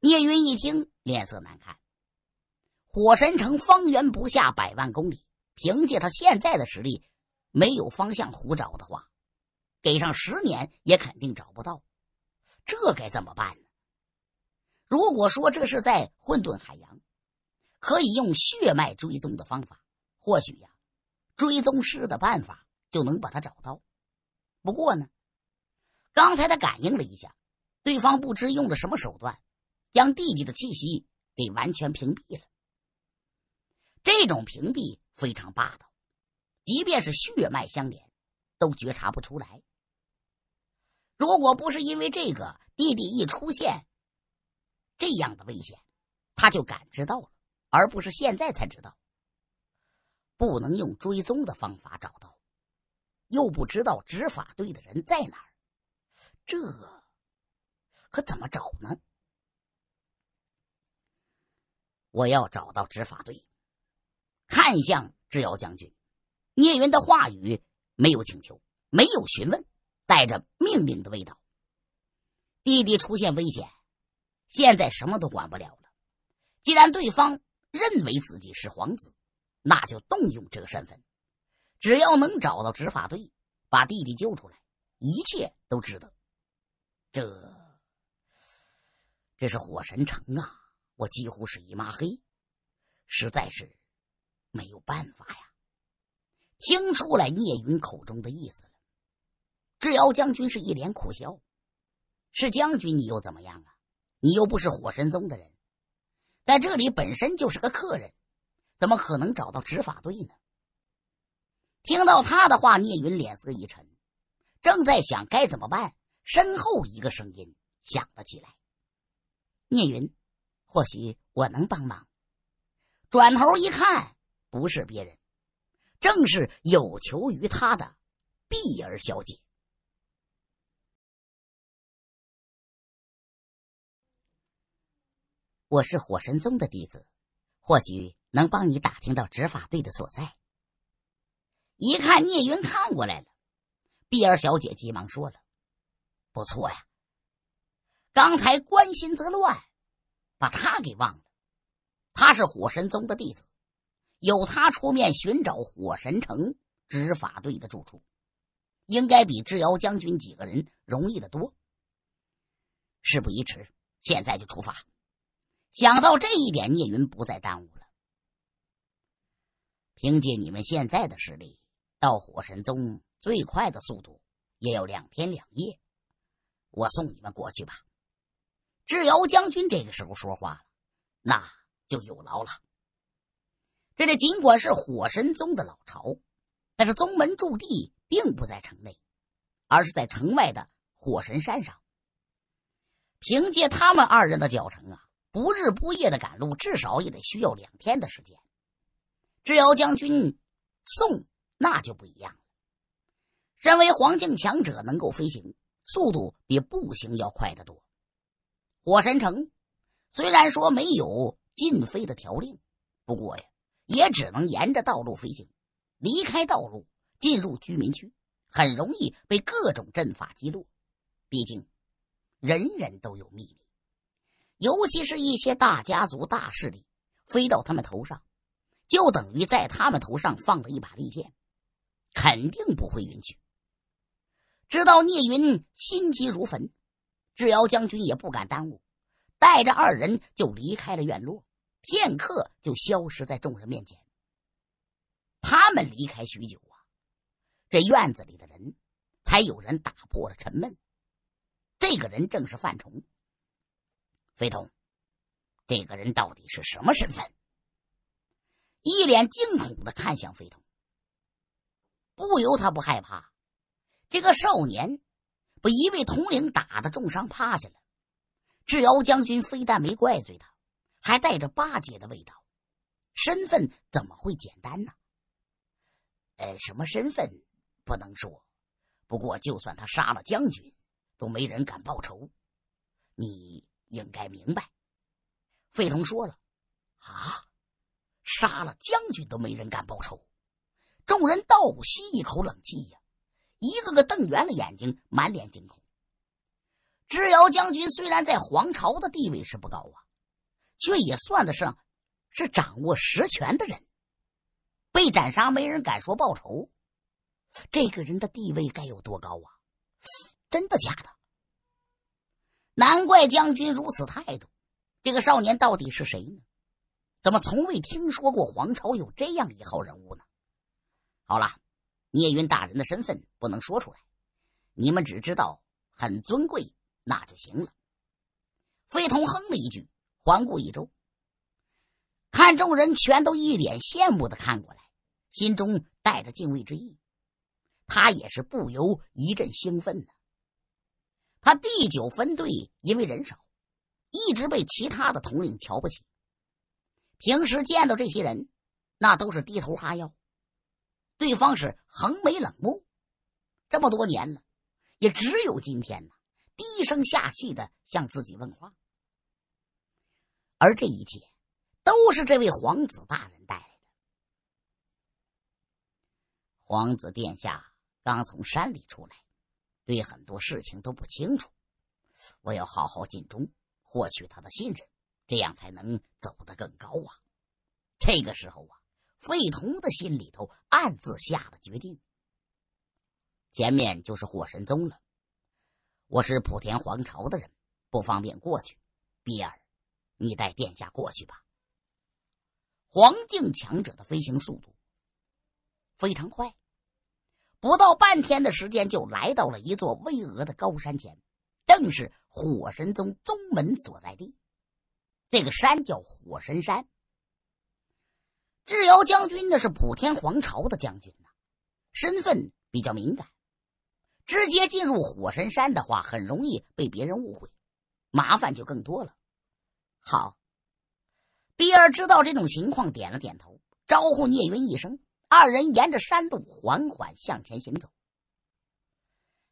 聂云一听，脸色难看。火神城方圆不下百万公里，凭借他现在的实力，没有方向胡找的话，给上十年也肯定找不到。这该怎么办呢？如果说这是在混沌海洋。可以用血脉追踪的方法，或许呀，追踪师的办法就能把他找到。不过呢，刚才他感应了一下，对方不知用了什么手段，将弟弟的气息给完全屏蔽了。这种屏蔽非常霸道，即便是血脉相连，都觉察不出来。如果不是因为这个，弟弟一出现这样的危险，他就感知到了。而不是现在才知道，不能用追踪的方法找到，又不知道执法队的人在哪儿，这可怎么找呢？我要找到执法队。看向智瑶将军，聂云的话语没有请求，没有询问，带着命令的味道。弟弟出现危险，现在什么都管不了了。既然对方。认为自己是皇子，那就动用这个身份。只要能找到执法队，把弟弟救出来，一切都值得。这，这是火神城啊！我几乎是一抹黑，实在是没有办法呀。听出来聂云口中的意思了，智瑶将军是一脸苦笑。是将军，你又怎么样啊？你又不是火神宗的人。在这里本身就是个客人，怎么可能找到执法队呢？听到他的话，聂云脸色一沉，正在想该怎么办，身后一个声音响了起来：“聂云，或许我能帮忙。”转头一看，不是别人，正是有求于他的碧儿小姐。我是火神宗的弟子，或许能帮你打听到执法队的所在。一看聂云看过来了，碧儿小姐急忙说了：“不错呀，刚才关心则乱，把他给忘了。他是火神宗的弟子，有他出面寻找火神城执法队的住处，应该比智瑶将军几个人容易得多。事不宜迟，现在就出发。”想到这一点，聂云不再耽误了。凭借你们现在的实力，到火神宗最快的速度也要两天两夜。我送你们过去吧。智瑶将军这个时候说话了：“那就有劳了。”这里尽管是火神宗的老巢，但是宗门驻地并不在城内，而是在城外的火神山上。凭借他们二人的脚程啊！不日不夜的赶路，至少也得需要两天的时间。只要将军送那就不一样，身为黄境强者，能够飞行，速度比步行要快得多。火神城虽然说没有禁飞的条令，不过呀，也只能沿着道路飞行。离开道路，进入居民区，很容易被各种阵法击落。毕竟，人人都有秘密。尤其是一些大家族大势力，飞到他们头上，就等于在他们头上放了一把利剑，肯定不会允许。知道聂云心急如焚，智瑶将军也不敢耽误，带着二人就离开了院落，片刻就消失在众人面前。他们离开许久啊，这院子里的人才有人打破了沉闷。这个人正是范崇。飞童，这个人到底是什么身份？一脸惊恐的看向飞童，不由他不害怕。这个少年被一位统领打的重伤趴下了，智瑶将军非但没怪罪他，还带着巴结的味道，身份怎么会简单呢？呃，什么身份不能说，不过就算他杀了将军，都没人敢报仇。你。应该明白，费童说了：“啊，杀了将军都没人敢报仇。”众人倒吸一口冷气呀，一个个瞪圆了眼睛，满脸惊恐。知瑶将军虽然在皇朝的地位是不高啊，却也算得上是掌握实权的人。被斩杀，没人敢说报仇，这个人的地位该有多高啊？真的假的？难怪将军如此态度，这个少年到底是谁呢？怎么从未听说过皇朝有这样一号人物呢？好了，聂云大人的身份不能说出来，你们只知道很尊贵，那就行了。飞同哼了一句，环顾一周，看众人全都一脸羡慕的看过来，心中带着敬畏之意，他也是不由一阵兴奋呢。他第九分队因为人少，一直被其他的统领瞧不起。平时见到这些人，那都是低头哈腰，对方是横眉冷目。这么多年了，也只有今天呢，低声下气的向自己问话。而这一切，都是这位皇子大人带来的。皇子殿下刚从山里出来。对很多事情都不清楚，我要好好尽忠，获取他的信任，这样才能走得更高啊！这个时候啊，费童的心里头暗自下了决定。前面就是火神宗了，我是莆田皇朝的人，不方便过去。比尔，你带殿下过去吧。黄境强者的飞行速度非常快。不到半天的时间，就来到了一座巍峨的高山前，正是火神宗宗门所在地。这个山叫火神山。智瑶将军那是普天皇朝的将军呐，身份比较敏感。直接进入火神山的话，很容易被别人误会，麻烦就更多了。好，比尔知道这种情况，点了点头，招呼聂云一声。二人沿着山路缓缓向前行走。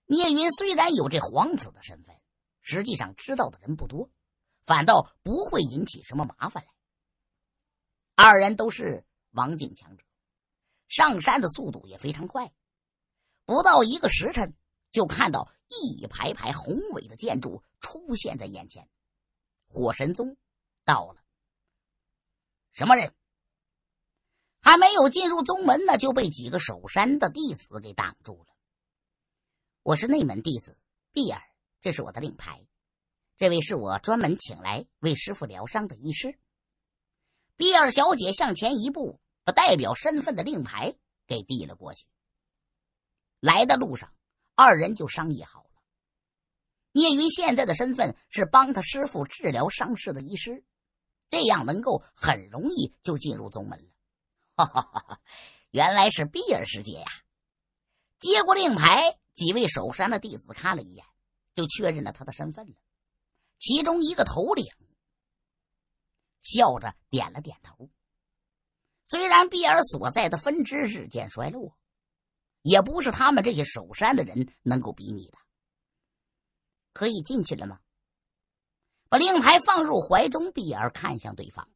聂云虽然有这皇子的身份，实际上知道的人不多，反倒不会引起什么麻烦来。二人都是王境强者，上山的速度也非常快，不到一个时辰，就看到一排排宏伟的建筑出现在眼前。火神宗到了，什么人？还没有进入宗门呢，就被几个守山的弟子给挡住了。我是内门弟子碧儿，这是我的令牌。这位是我专门请来为师傅疗伤的医师。碧儿小姐向前一步，把代表身份的令牌给递了过去。来的路上，二人就商议好了。聂云现在的身份是帮他师傅治疗伤势的医师，这样能够很容易就进入宗门了。哈哈哈哈原来是碧儿师姐呀！接过令牌，几位守山的弟子看了一眼，就确认了他的身份了。其中一个头领笑着点了点头。虽然碧儿所在的分支日渐衰落，也不是他们这些守山的人能够比拟的。可以进去了吗？把令牌放入怀中，碧儿看向对方：“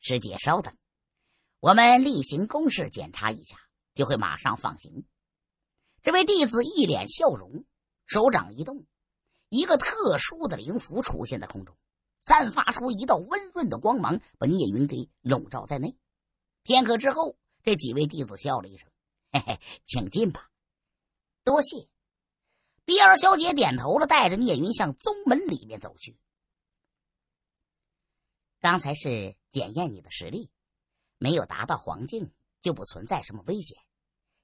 师姐，稍等。”我们例行公事检查一下，就会马上放行。这位弟子一脸笑容，手掌一动，一个特殊的灵符出现在空中，散发出一道温润的光芒，把聂云给笼罩在内。片刻之后，这几位弟子笑了一声：“嘿嘿，请进吧。”多谢。比尔小姐点头了，带着聂云向宗门里面走去。刚才是检验你的实力。没有达到黄境，就不存在什么危险。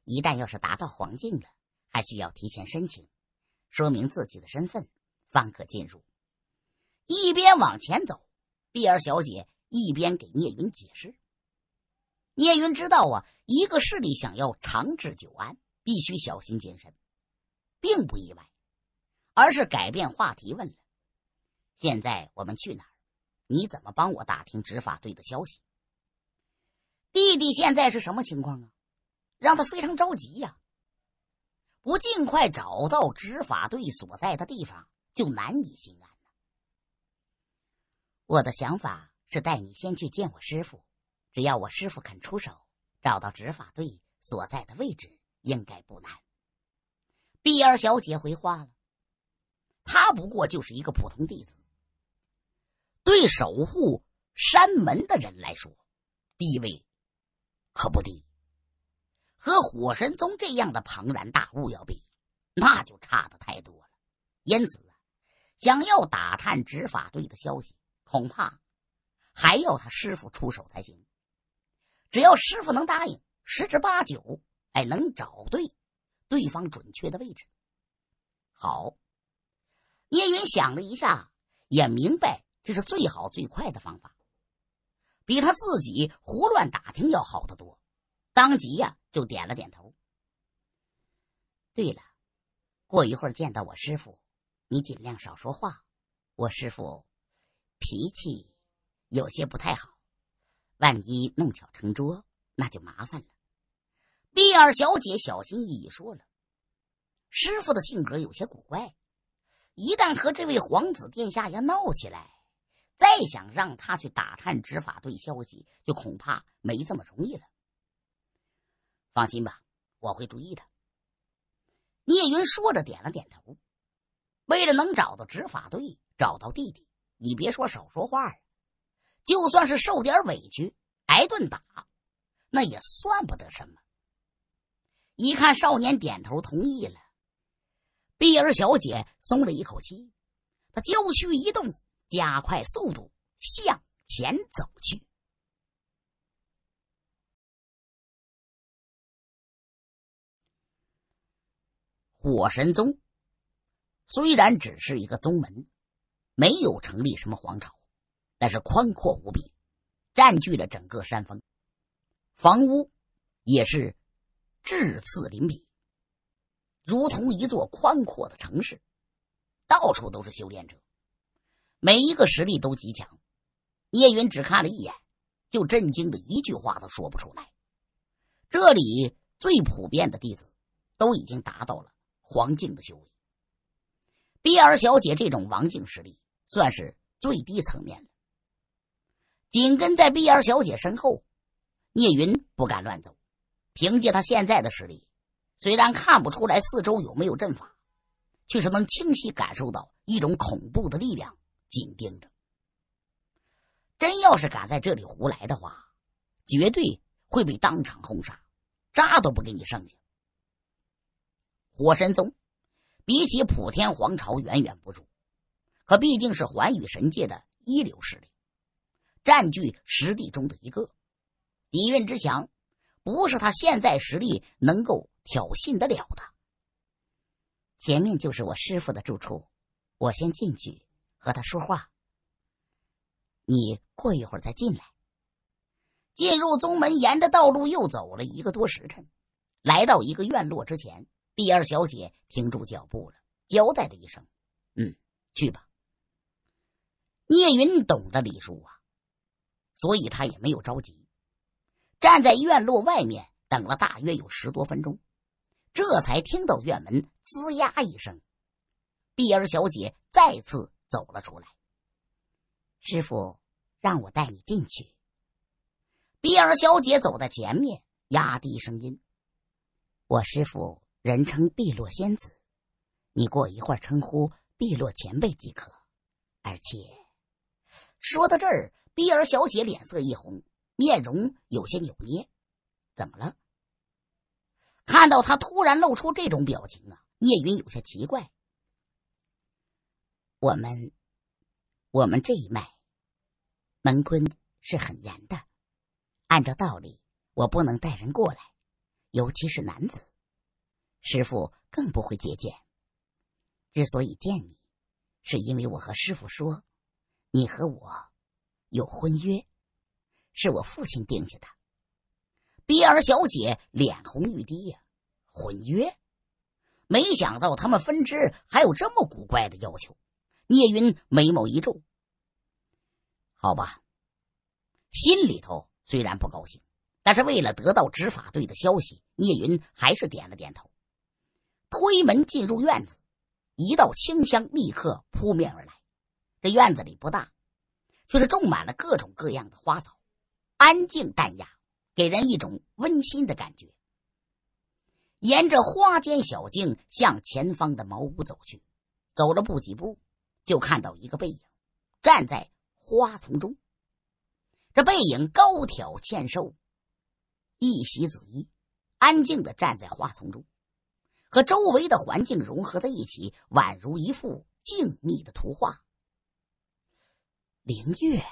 一旦要是达到黄境了，还需要提前申请，说明自己的身份，方可进入。一边往前走，碧儿小姐一边给聂云解释。聂云知道啊，一个势力想要长治久安，必须小心谨慎，并不意外，而是改变话题问了：现在我们去哪儿？你怎么帮我打听执法队的消息？弟弟现在是什么情况啊？让他非常着急呀！不尽快找到执法队所在的地方，就难以心安。我的想法是带你先去见我师傅，只要我师傅肯出手，找到执法队所在的位置应该不难。碧儿小姐回话了，她不过就是一个普通弟子，对守护山门的人来说，地位。可不低，和火神宗这样的庞然大物要比，那就差的太多了。因此啊，想要打探执法队的消息，恐怕还要他师傅出手才行。只要师傅能答应，十之八九，哎，能找对对方准确的位置。好，聂云想了一下，也明白这是最好最快的方法。比他自己胡乱打听要好得多。当即呀，就点了点头。对了，过一会儿见到我师傅，你尽量少说话。我师傅脾气有些不太好，万一弄巧成拙，那就麻烦了。碧儿小姐小心翼翼说了：“师傅的性格有些古怪，一旦和这位皇子殿下要闹起来。”再想让他去打探执法队消息，就恐怕没这么容易了。放心吧，我会注意的。”聂云说着点了点头。为了能找到执法队，找到弟弟，你别说少说话呀，就算是受点委屈、挨顿打，那也算不得什么。一看少年点头同意了，碧儿小姐松了一口气，她娇躯一动。加快速度向前走去。火神宗虽然只是一个宗门，没有成立什么皇朝，但是宽阔无比，占据了整个山峰，房屋也是质次鳞比，如同一座宽阔的城市，到处都是修炼者。每一个实力都极强，聂云只看了一眼，就震惊的一句话都说不出来。这里最普遍的弟子都已经达到了黄境的修为，碧儿小姐这种王境实力算是最低层面了。紧跟在碧儿小姐身后，聂云不敢乱走，凭借他现在的实力，虽然看不出来四周有没有阵法，却是能清晰感受到一种恐怖的力量。紧盯着，真要是敢在这里胡来的话，绝对会被当场轰杀，渣都不给你剩下。火神宗比起普天皇朝远远不如，可毕竟是寰宇神界的一流势力，占据实力中的一个，底蕴之强，不是他现在实力能够挑衅得了的。前面就是我师傅的住处，我先进去。和他说话，你过一会儿再进来。进入宗门，沿着道路又走了一个多时辰，来到一个院落之前，碧儿小姐停住脚步了，交代了一声：“嗯，去吧。”聂云懂得礼数啊，所以他也没有着急，站在院落外面等了大约有十多分钟，这才听到院门“吱呀”一声，碧儿小姐再次。走了出来。师傅让我带你进去。比尔小姐走在前面，压低声音：“我师傅人称碧落仙子，你过一会儿称呼碧落前辈即可。”而且说到这儿，比尔小姐脸色一红，面容有些扭捏。怎么了？看到她突然露出这种表情啊，聂云有些奇怪。我们，我们这一脉门规是很严的。按照道理，我不能带人过来，尤其是男子，师傅更不会接见。之所以见你，是因为我和师傅说，你和我有婚约，是我父亲定下的。比尔小姐脸红欲滴呀，婚约？没想到他们分支还有这么古怪的要求。聂云眉毛一皱，好吧，心里头虽然不高兴，但是为了得到执法队的消息，聂云还是点了点头，推门进入院子，一道清香立刻扑面而来。这院子里不大，却是种满了各种各样的花草，安静淡雅，给人一种温馨的感觉。沿着花间小径向前方的茅屋走去，走了不几步。就看到一个背影，站在花丛中。这背影高挑纤瘦，一袭紫衣，安静的站在花丛中，和周围的环境融合在一起，宛如一幅静谧的图画。灵月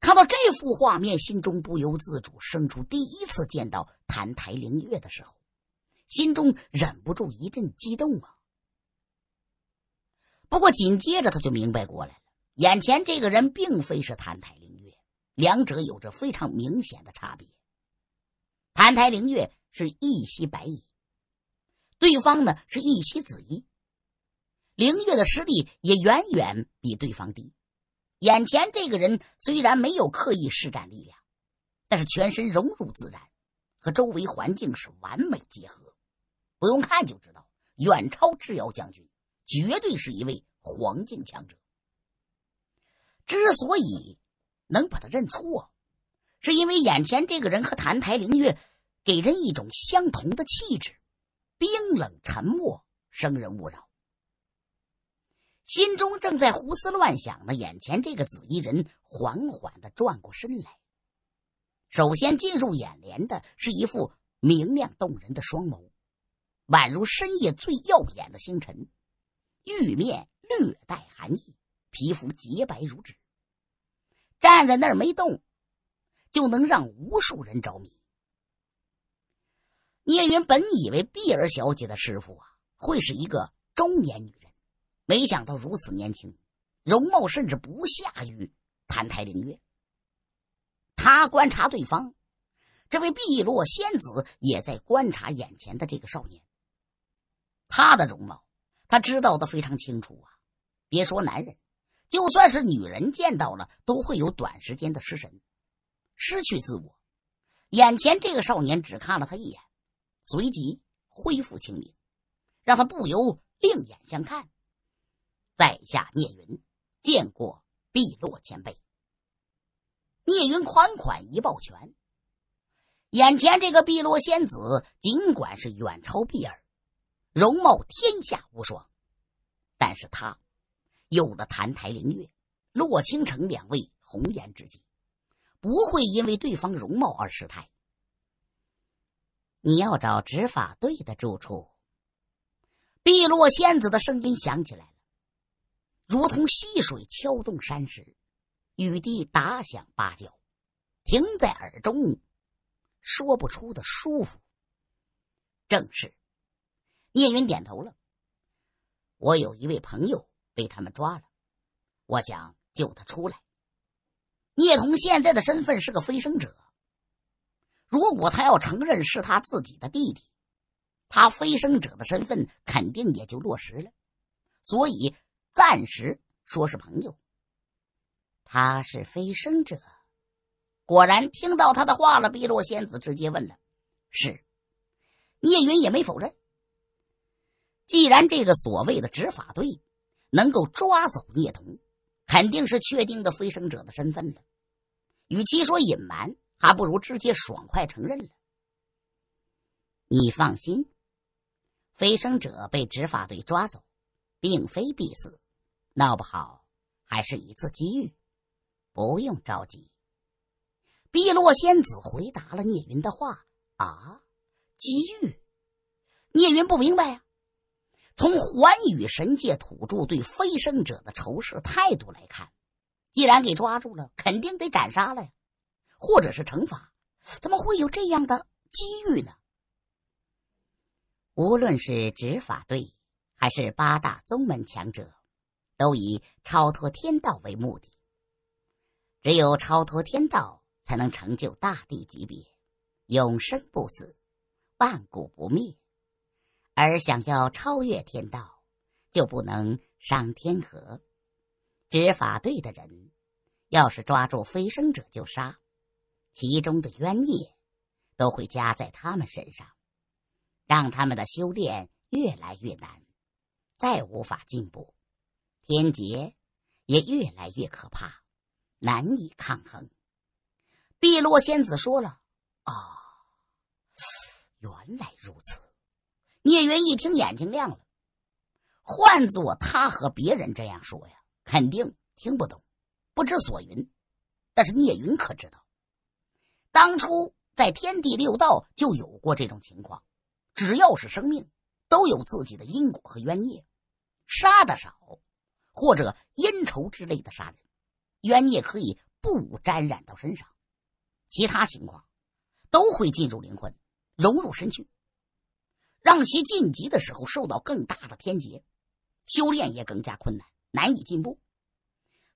看到这幅画面，心中不由自主生出第一次见到澹台灵月的时候，心中忍不住一阵激动啊。不过紧接着他就明白过来了，眼前这个人并非是澹台灵月，两者有着非常明显的差别。澹台灵月是一袭白衣，对方呢是一袭紫衣，灵月的实力也远远比对方低。眼前这个人虽然没有刻意施展力量，但是全身融入自然，和周围环境是完美结合，不用看就知道远超智瑶将军。绝对是一位黄境强者。之所以能把他认错，是因为眼前这个人和澹台凌月给人一种相同的气质：冰冷、沉默、生人勿扰。心中正在胡思乱想的眼前这个紫衣人缓缓的转过身来，首先进入眼帘的是一副明亮动人的双眸，宛如深夜最耀眼的星辰。玉面略带寒意，皮肤洁白如纸，站在那儿没动，就能让无数人着迷。聂云本以为碧儿小姐的师傅啊会是一个中年女人，没想到如此年轻，容貌甚至不下于澹台凌月。他观察对方，这位碧落仙子也在观察眼前的这个少年，他的容貌。他知道的非常清楚啊，别说男人，就算是女人见到了都会有短时间的失神，失去自我。眼前这个少年只看了他一眼，随即恢复清明，让他不由另眼相看。在下聂云，见过碧落前辈。聂云款款一抱拳，眼前这个碧落仙子尽管是远超碧儿。容貌天下无双，但是他有了澹台灵月、洛倾城两位红颜知己，不会因为对方容貌而失态。你要找执法队的住处，碧落仙子的声音响起来了，如同溪水敲动山石，雨滴打响芭蕉，停在耳中说不出的舒服。正是。聂云点头了，我有一位朋友被他们抓了，我想救他出来。聂童现在的身份是个飞升者，如果他要承认是他自己的弟弟，他飞升者的身份肯定也就落实了，所以暂时说是朋友。他是飞升者，果然听到他的话了。碧落仙子直接问了：“是？”聂云也没否认。既然这个所谓的执法队能够抓走聂童，肯定是确定的飞升者的身份了。与其说隐瞒，还不如直接爽快承认了。你放心，飞升者被执法队抓走，并非必死，闹不好还是一次机遇。不用着急。碧落仙子回答了聂云的话：“啊，机遇？”聂云不明白呀。从寰宇神界土著对飞升者的仇视态度来看，既然给抓住了，肯定得斩杀了呀，或者是惩罚。怎么会有这样的机遇呢？无论是执法队，还是八大宗门强者，都以超脱天道为目的。只有超脱天道，才能成就大地级别，永生不死，万古不灭。而想要超越天道，就不能伤天河。执法队的人，要是抓住飞升者就杀，其中的冤孽都会加在他们身上，让他们的修炼越来越难，再无法进步，天劫也越来越可怕，难以抗衡。碧落仙子说了：“哦，原来如此。”聂云一听，眼睛亮了。换做他和别人这样说呀，肯定听不懂，不知所云。但是聂云可知道，当初在天地六道就有过这种情况。只要是生命，都有自己的因果和冤孽。杀的少，或者因仇之类的杀人，冤孽可以不沾染到身上；其他情况，都会进入灵魂，融入身躯。让其晋级的时候受到更大的天劫，修炼也更加困难，难以进步。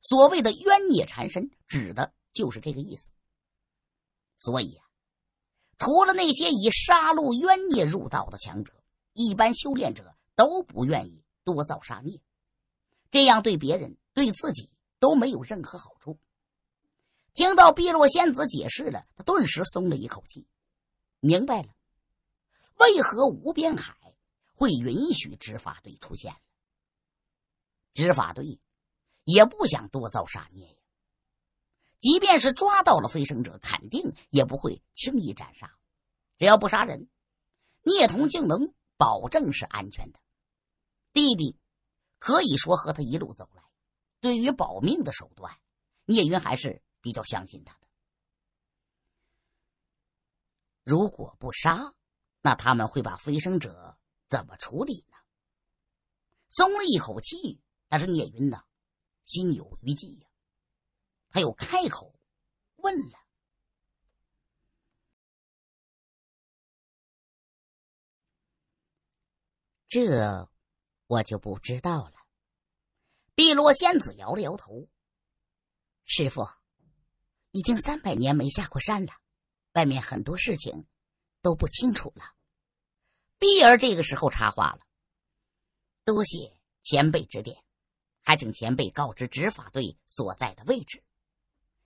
所谓的冤孽缠身，指的就是这个意思。所以啊，除了那些以杀戮冤孽入道的强者，一般修炼者都不愿意多造杀孽，这样对别人对自己都没有任何好处。听到碧落仙子解释了，他顿时松了一口气，明白了。为何无边海会允许执法队出现？执法队也不想多造杀孽呀。即便是抓到了飞升者，肯定也不会轻易斩杀。只要不杀人，聂童竟能保证是安全的。弟弟，可以说和他一路走来，对于保命的手段，聂云还是比较相信他的。如果不杀。那他们会把飞升者怎么处理呢？松了一口气，但是聂云呢，心有余悸呀。他又开口问了：“这我就不知道了。”碧落仙子摇了摇头：“师傅，已经三百年没下过山了，外面很多事情。”都不清楚了。碧儿这个时候插话了：“多谢前辈指点，还请前辈告知执法队所在的位置。”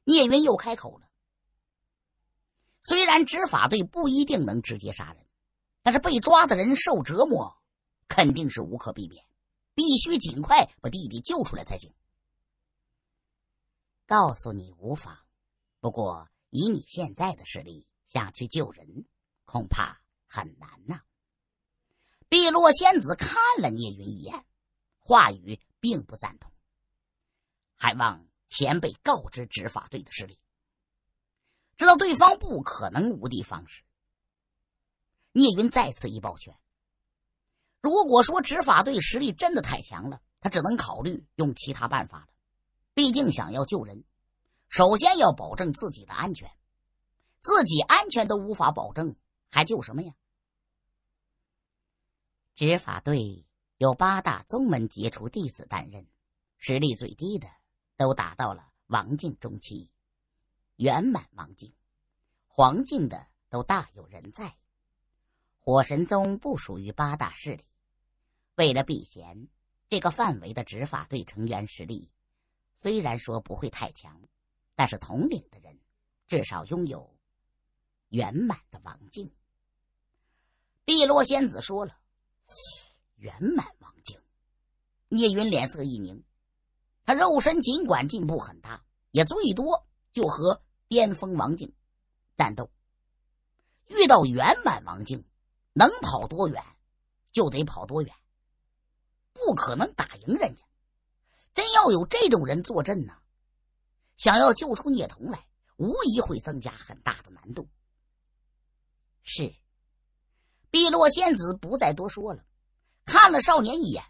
聂云又开口了：“虽然执法队不一定能直接杀人，但是被抓的人受折磨肯定是无可避免，必须尽快把弟弟救出来才行。告诉你无妨，不过以你现在的实力，想去救人。”恐怕很难呐。碧落仙子看了聂云一眼，话语并不赞同。还望前辈告知执法队的实力，知道对方不可能无的放矢。聂云再次一抱拳。如果说执法队实力真的太强了，他只能考虑用其他办法了。毕竟想要救人，首先要保证自己的安全，自己安全都无法保证。还救什么呀？执法队有八大宗门杰出弟子担任，实力最低的都达到了王境中期，圆满王境，黄境的都大有人在。火神宗不属于八大势力，为了避嫌，这个范围的执法队成员实力虽然说不会太强，但是统领的人至少拥有圆满的王境。碧落仙子说了：“圆满王境。”聂云脸色一凝，他肉身尽管进步很大，也最多就和巅峰王境战斗。遇到圆满王境，能跑多远就得跑多远，不可能打赢人家。真要有这种人坐镇呢，想要救出聂童来，无疑会增加很大的难度。是。碧落仙子不再多说了，看了少年一眼，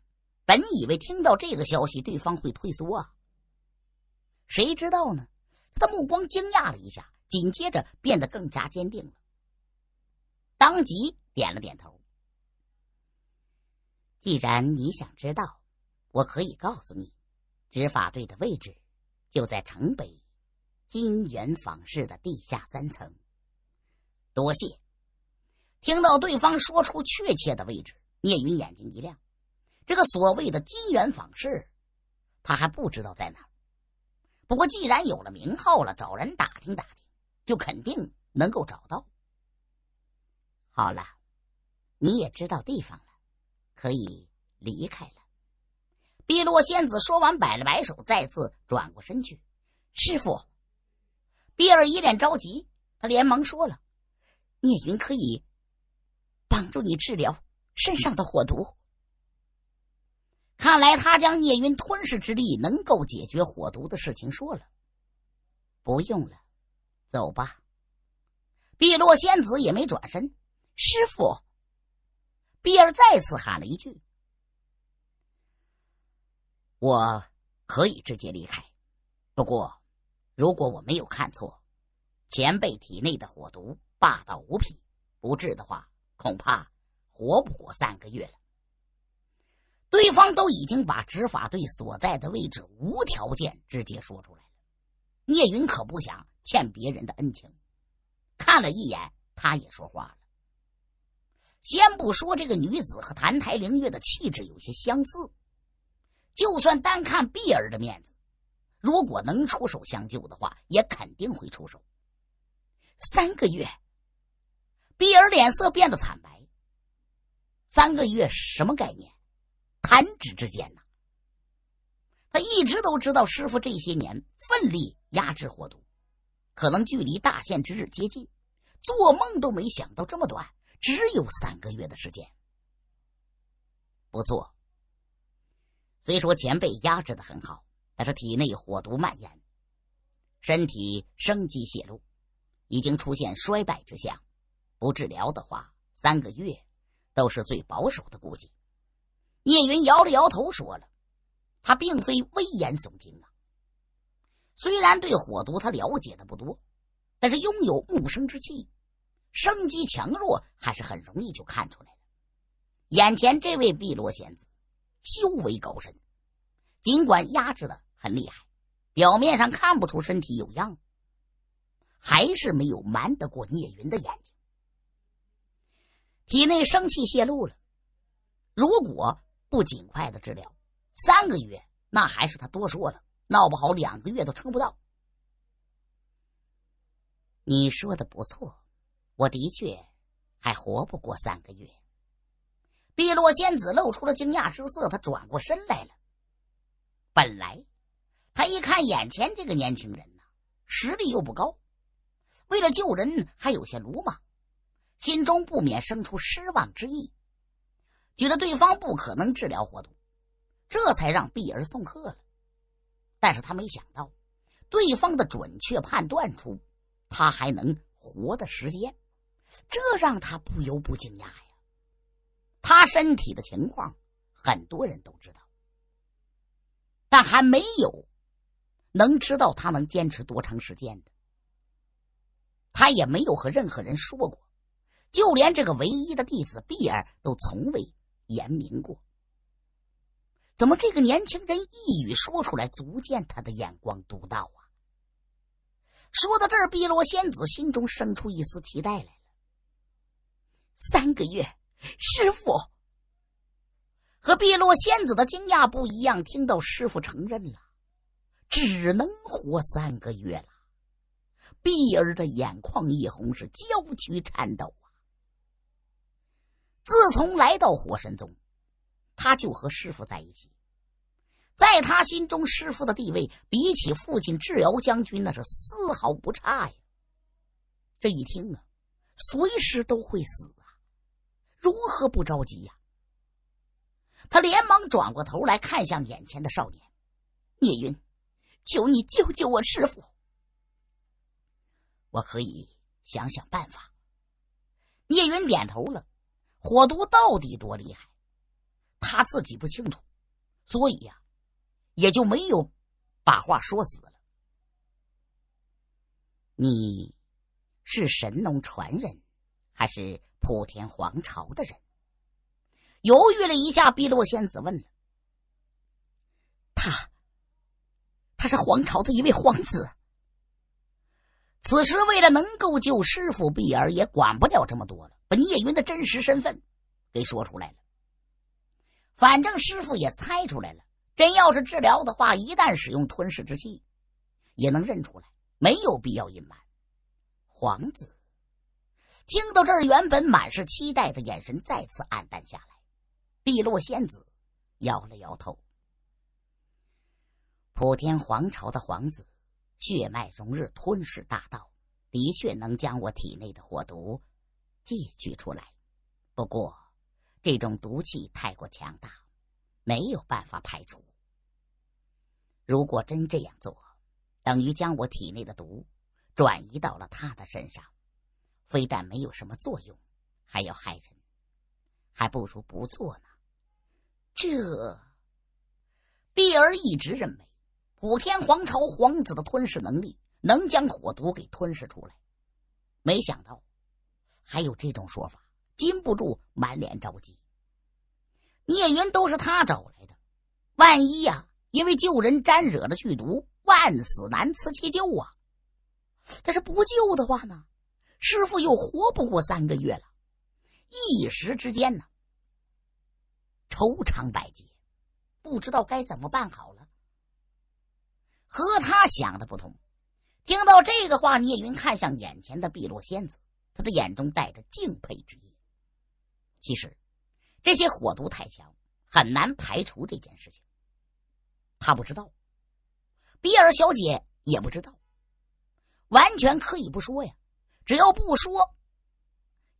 本以为听到这个消息，对方会退缩啊，谁知道呢？他的目光惊讶了一下，紧接着变得更加坚定了，当即点了点头。既然你想知道，我可以告诉你，执法队的位置就在城北金元坊市的地下三层。多谢。听到对方说出确切的位置，聂云眼睛一亮。这个所谓的金元坊市，他还不知道在哪儿。不过既然有了名号了，找人打听打听，就肯定能够找到。好了，你也知道地方了，可以离开了。碧落仙子说完，摆了摆手，再次转过身去。师傅，碧儿一脸着急，他连忙说了：“聂云可以。”帮助你治疗身上的火毒。看来他将聂云吞噬之力能够解决火毒的事情说了。不用了，走吧。碧落仙子也没转身。师傅，碧儿再次喊了一句：“我可以直接离开。不过，如果我没有看错，前辈体内的火毒霸道无比，不治的话。”恐怕活不过三个月了。对方都已经把执法队所在的位置无条件直接说出来了，聂云可不想欠别人的恩情。看了一眼，他也说话了。先不说这个女子和澹台灵月的气质有些相似，就算单看碧儿的面子，如果能出手相救的话，也肯定会出手。三个月。比尔脸色变得惨白。三个月什么概念？弹指之间呐！他一直都知道师傅这些年奋力压制火毒，可能距离大限之日接近，做梦都没想到这么短，只有三个月的时间。不错，虽说前辈压制的很好，但是体内火毒蔓延，身体生机泄露，已经出现衰败之象。不治疗的话，三个月都是最保守的估计。聂云摇了摇头，说了：“他并非危言耸听啊。虽然对火毒他了解的不多，但是拥有木生之气，生机强弱还是很容易就看出来的。眼前这位碧罗仙子，修为高深，尽管压制的很厉害，表面上看不出身体有恙，还是没有瞒得过聂云的眼睛。”体内生气泄露了，如果不尽快的治疗，三个月那还是他多说了，闹不好两个月都撑不到。你说的不错，我的确还活不过三个月。碧落仙子露出了惊讶之色，她转过身来了。本来，他一看眼前这个年轻人呐，实力又不高，为了救人还有些鲁莽。心中不免生出失望之意，觉得对方不可能治疗活动，这才让碧儿送客了。但是他没想到，对方的准确判断出他还能活的时间，这让他不由不惊讶呀。他身体的情况很多人都知道，但还没有能知道他能坚持多长时间的。他也没有和任何人说过。就连这个唯一的弟子碧儿都从未言明过。怎么这个年轻人一语说出来，足见他的眼光独到啊！说到这儿，碧落仙子心中生出一丝期待来了。三个月，师傅。和碧落仙子的惊讶不一样，听到师傅承认了，只能活三个月了。碧儿的眼眶一红，是娇躯颤抖。自从来到火神宗，他就和师傅在一起。在他心中，师傅的地位比起父亲智瑶将军那是丝毫不差呀。这一听啊，随时都会死啊，如何不着急呀？他连忙转过头来看向眼前的少年聂云：“求你救救我师傅，我可以想想办法。”聂云点头了。火毒到底多厉害，他自己不清楚，所以呀，也就没有把话说死了。你是神农传人，还是莆田皇朝的人？犹豫了一下，碧落仙子问了：“他，他是皇朝的一位皇子。”此时，为了能够救师傅碧儿，也管不了这么多了。把聂云的真实身份给说出来了。反正师傅也猜出来了。真要是治疗的话，一旦使用吞噬之气，也能认出来，没有必要隐瞒。皇子听到这儿，原本满是期待的眼神再次暗淡下来。碧落仙子摇了摇头。普天皇朝的皇子，血脉融入吞噬大道，的确能将我体内的火毒。寄取出来，不过，这种毒气太过强大，没有办法排除。如果真这样做，等于将我体内的毒转移到了他的身上，非但没有什么作用，还要害人，还不如不做呢。这碧儿一直认为，普天皇朝皇子的吞噬能力能将火毒给吞噬出来，没想到。还有这种说法，禁不住满脸着急。聂云都是他找来的，万一呀，因为救人沾惹了剧毒，万死难辞其咎啊！但是不救的话呢，师傅又活不过三个月了。一时之间呢，愁肠百结，不知道该怎么办好了。和他想的不同，听到这个话，聂云看向眼前的碧落仙子。他的眼中带着敬佩之意。其实，这些火毒太强，很难排除这件事情。他不知道，比尔小姐也不知道，完全可以不说呀。只要不说，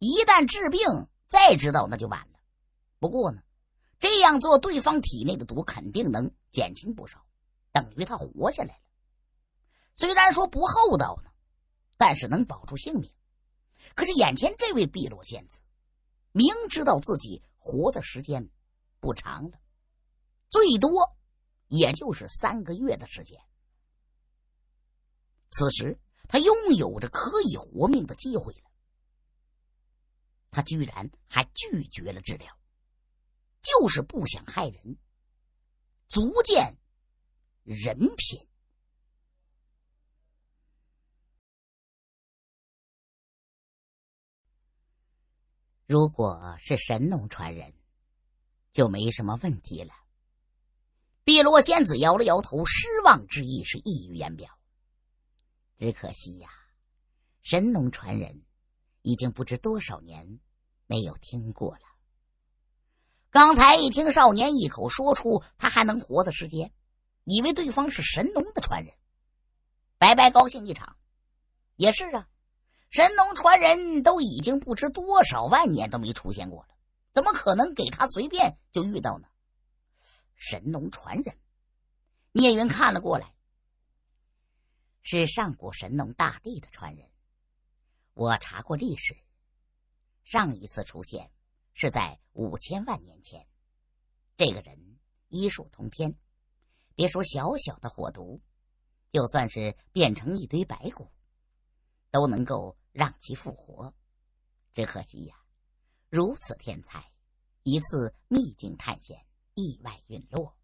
一旦治病再知道，那就晚了。不过呢，这样做，对方体内的毒肯定能减轻不少，等于他活下来了。虽然说不厚道呢，但是能保住性命。可是眼前这位碧落仙子，明知道自己活的时间不长了，最多也就是三个月的时间。此时他拥有着可以活命的机会了，他居然还拒绝了治疗，就是不想害人，足见人品。如果是神农传人，就没什么问题了。碧落仙子摇了摇头，失望之意是溢于言表。只可惜呀，神农传人已经不知多少年没有听过了。刚才一听少年一口说出他还能活的时间，以为对方是神农的传人，白白高兴一场。也是啊。神农传人都已经不知多少万年都没出现过了，怎么可能给他随便就遇到呢？神农传人，聂云看了过来，是上古神农大帝的传人。我查过历史，上一次出现是在五千万年前。这个人医术通天，别说小小的火毒，就算是变成一堆白骨，都能够。让其复活，只可惜呀，如此天才，一次秘境探险意外陨落，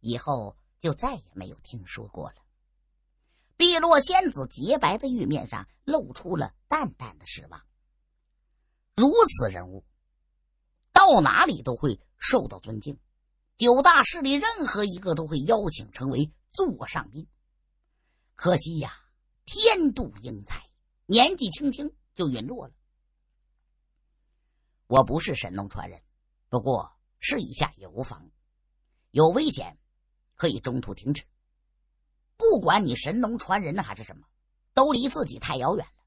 以后就再也没有听说过了。碧落仙子洁白的玉面上露出了淡淡的失望。如此人物，到哪里都会受到尊敬，九大势力任何一个都会邀请成为座上宾。可惜呀，天妒英才。年纪轻轻就陨落了。我不是神农传人，不过试一下也无妨。有危险，可以中途停止。不管你神农传人还是什么，都离自己太遥远了。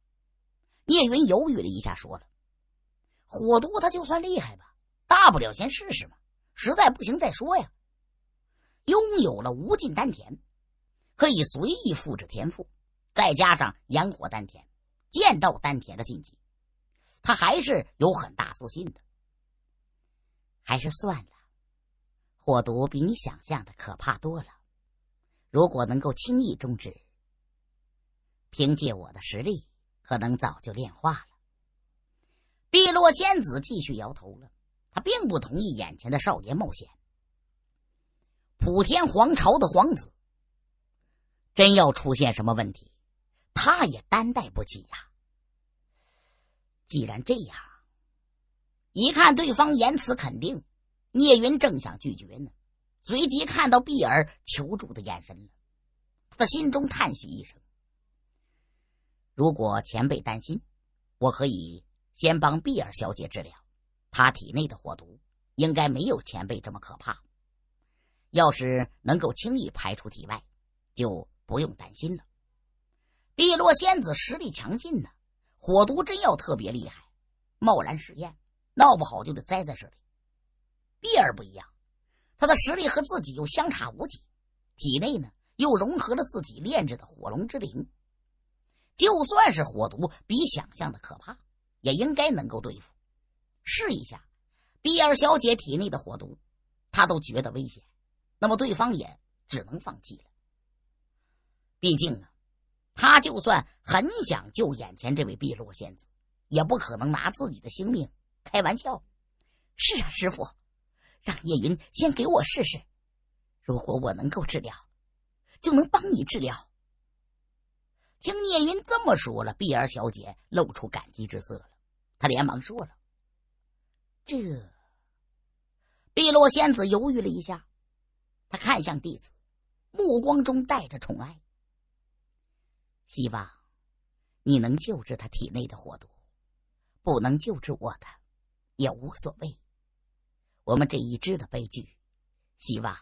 聂云犹豫了一下，说了：“火毒他就算厉害吧，大不了先试试嘛，实在不行再说呀。”拥有了无尽丹田，可以随意复制天赋，再加上炎火丹田。见到丹田的禁忌，他还是有很大自信的。还是算了，火毒比你想象的可怕多了。如果能够轻易终止，凭借我的实力，可能早就炼化了。碧落仙子继续摇头了，他并不同意眼前的少年冒险。普天皇朝的皇子，真要出现什么问题。他也担待不起呀。既然这样，一看对方言辞肯定，聂云正想拒绝呢，随即看到碧儿求助的眼神了，他心中叹息一声。如果前辈担心，我可以先帮碧儿小姐治疗，她体内的火毒应该没有前辈这么可怕。要是能够轻易排出体外，就不用担心了。碧落仙子实力强劲呢，火毒真要特别厉害，贸然试验，闹不好就得栽在这里。碧儿不一样，她的实力和自己又相差无几，体内呢又融合了自己炼制的火龙之灵，就算是火毒比想象的可怕，也应该能够对付。试一下，碧儿小姐体内的火毒，她都觉得危险，那么对方也只能放弃了。毕竟啊。他就算很想救眼前这位碧落仙子，也不可能拿自己的性命开玩笑。是啊，师傅，让聂云先给我试试，如果我能够治疗，就能帮你治疗。听聂云这么说了，碧儿小姐露出感激之色了，她连忙说了：“这。”碧落仙子犹豫了一下，她看向弟子，目光中带着宠爱。希望你能救治他体内的火毒，不能救治我的也无所谓。我们这一支的悲剧，希望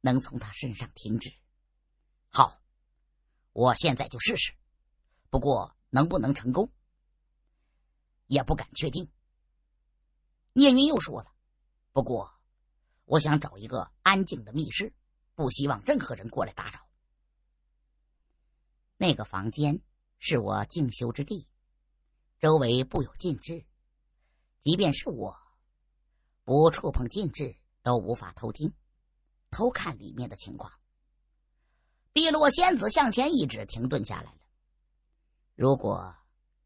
能从他身上停止。好，我现在就试试，不过能不能成功，也不敢确定。聂云又说了，不过我想找一个安静的密室，不希望任何人过来打扰。那个房间是我静修之地，周围布有禁制，即便是我，不触碰禁制都无法偷听、偷看里面的情况。碧落仙子向前一指，停顿下来了。如果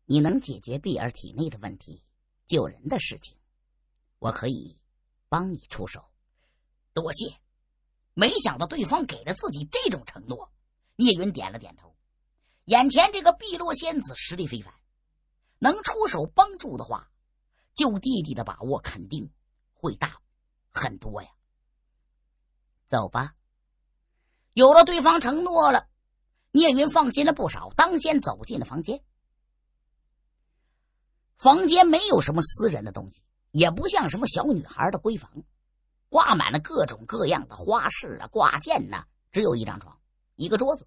你能解决碧儿体内的问题，救人的事情，我可以帮你出手。多谢。没想到对方给了自己这种承诺，聂云点了点头。眼前这个碧落仙子实力非凡，能出手帮助的话，救弟弟的把握肯定会大很多呀。走吧，有了对方承诺了，聂云放心了不少，当先走进了房间。房间没有什么私人的东西，也不像什么小女孩的闺房，挂满了各种各样的花饰啊、挂件呐，只有一张床，一个桌子。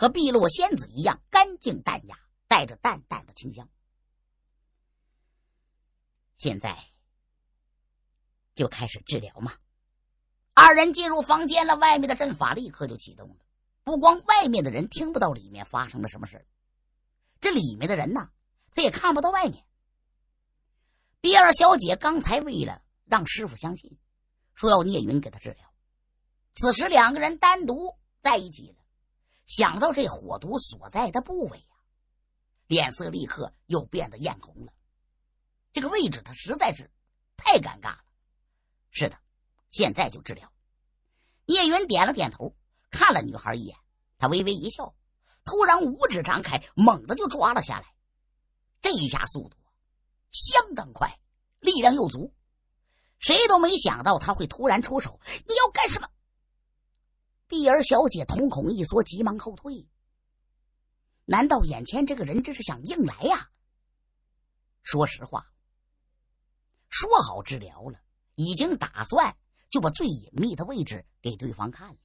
和碧落仙子一样，干净淡雅，带着淡淡的清香。现在就开始治疗嘛。二人进入房间了，外面的阵法立刻就启动了。不光外面的人听不到里面发生了什么事这里面的人呢，他也看不到外面。碧儿小姐刚才为了让师傅相信，说要聂云给她治疗。此时两个人单独在一起了。想到这火毒所在的部位呀，脸色立刻又变得艳红了。这个位置他实在是太尴尬了。是的，现在就治疗。聂云点了点头，看了女孩一眼，他微微一笑，突然五指张开，猛的就抓了下来。这一下速度相当快，力量又足，谁都没想到他会突然出手。你要干什么？碧儿小姐瞳孔一缩，急忙后退。难道眼前这个人这是想硬来呀？说实话，说好治疗了，已经打算就把最隐秘的位置给对方看了。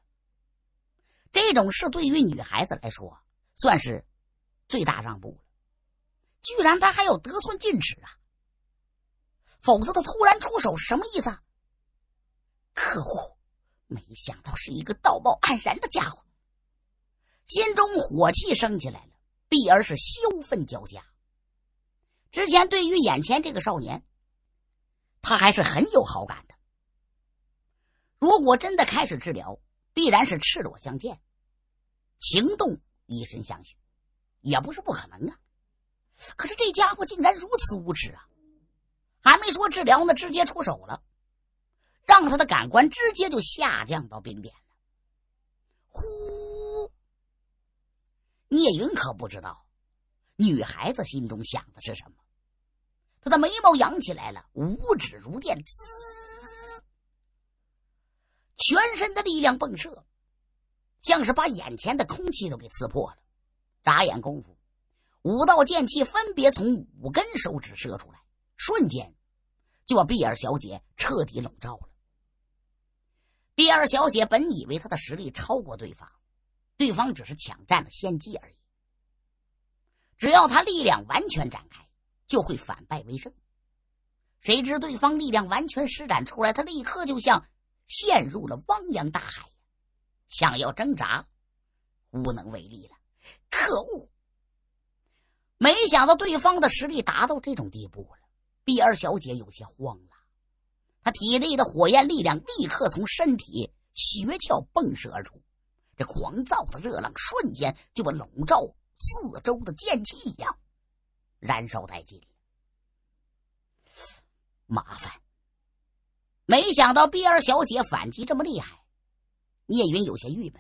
这种事对于女孩子来说算是最大让步了，居然他还要得寸进尺啊！否则他突然出手是什么意思？可恶！没想到是一个道貌岸然的家伙，心中火气升起来了。必而是羞愤交加。之前对于眼前这个少年，他还是很有好感的。如果真的开始治疗，必然是赤裸相见，行动以身相许，也不是不可能啊。可是这家伙竟然如此无耻啊！还没说治疗呢，直接出手了。让他的感官直接就下降到冰点了。呼！聂云可不知道，女孩子心中想的是什么。她的眉毛扬起来了，五指如电，滋！全身的力量迸射，像是把眼前的空气都给刺破了。眨眼功夫，五道剑气分别从五根手指射出来，瞬间就把碧儿小姐彻底笼罩了。碧儿小姐本以为她的实力超过对方，对方只是抢占了先机而已。只要她力量完全展开，就会反败为胜。谁知对方力量完全施展出来，她立刻就像陷入了汪洋大海，想要挣扎，无能为力了。可恶！没想到对方的实力达到这种地步了，碧儿小姐有些慌了。他体内的火焰力量立刻从身体穴窍迸射而出，这狂躁的热浪瞬间就把笼罩四周的剑气一样燃烧殆尽。麻烦，没想到碧儿小姐反击这么厉害，聂云有些郁闷，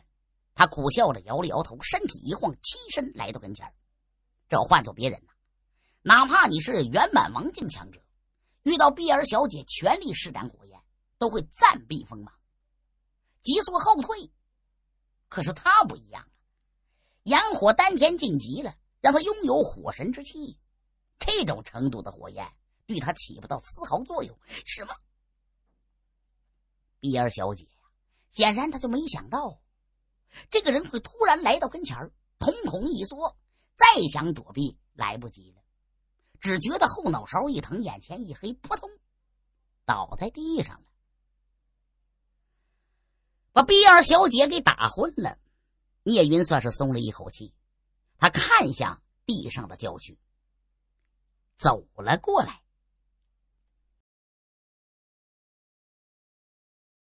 他苦笑着摇了摇头，身体一晃，栖身来到跟前这换做别人呢，哪怕你是圆满王境强者。遇到碧儿小姐全力施展火焰，都会暂避锋芒，急速后退。可是他不一样啊！炎火丹田晋级了，让他拥有火神之气，这种程度的火焰对他起不到丝毫作用。什么？碧儿小姐，显然他就没想到，这个人会突然来到跟前儿，瞳孔一缩，再想躲避来不及了。只觉得后脑勺一疼，眼前一黑，扑通，倒在地上了，把碧儿小姐给打昏了。聂云算是松了一口气，他看向地上的娇躯，走了过来。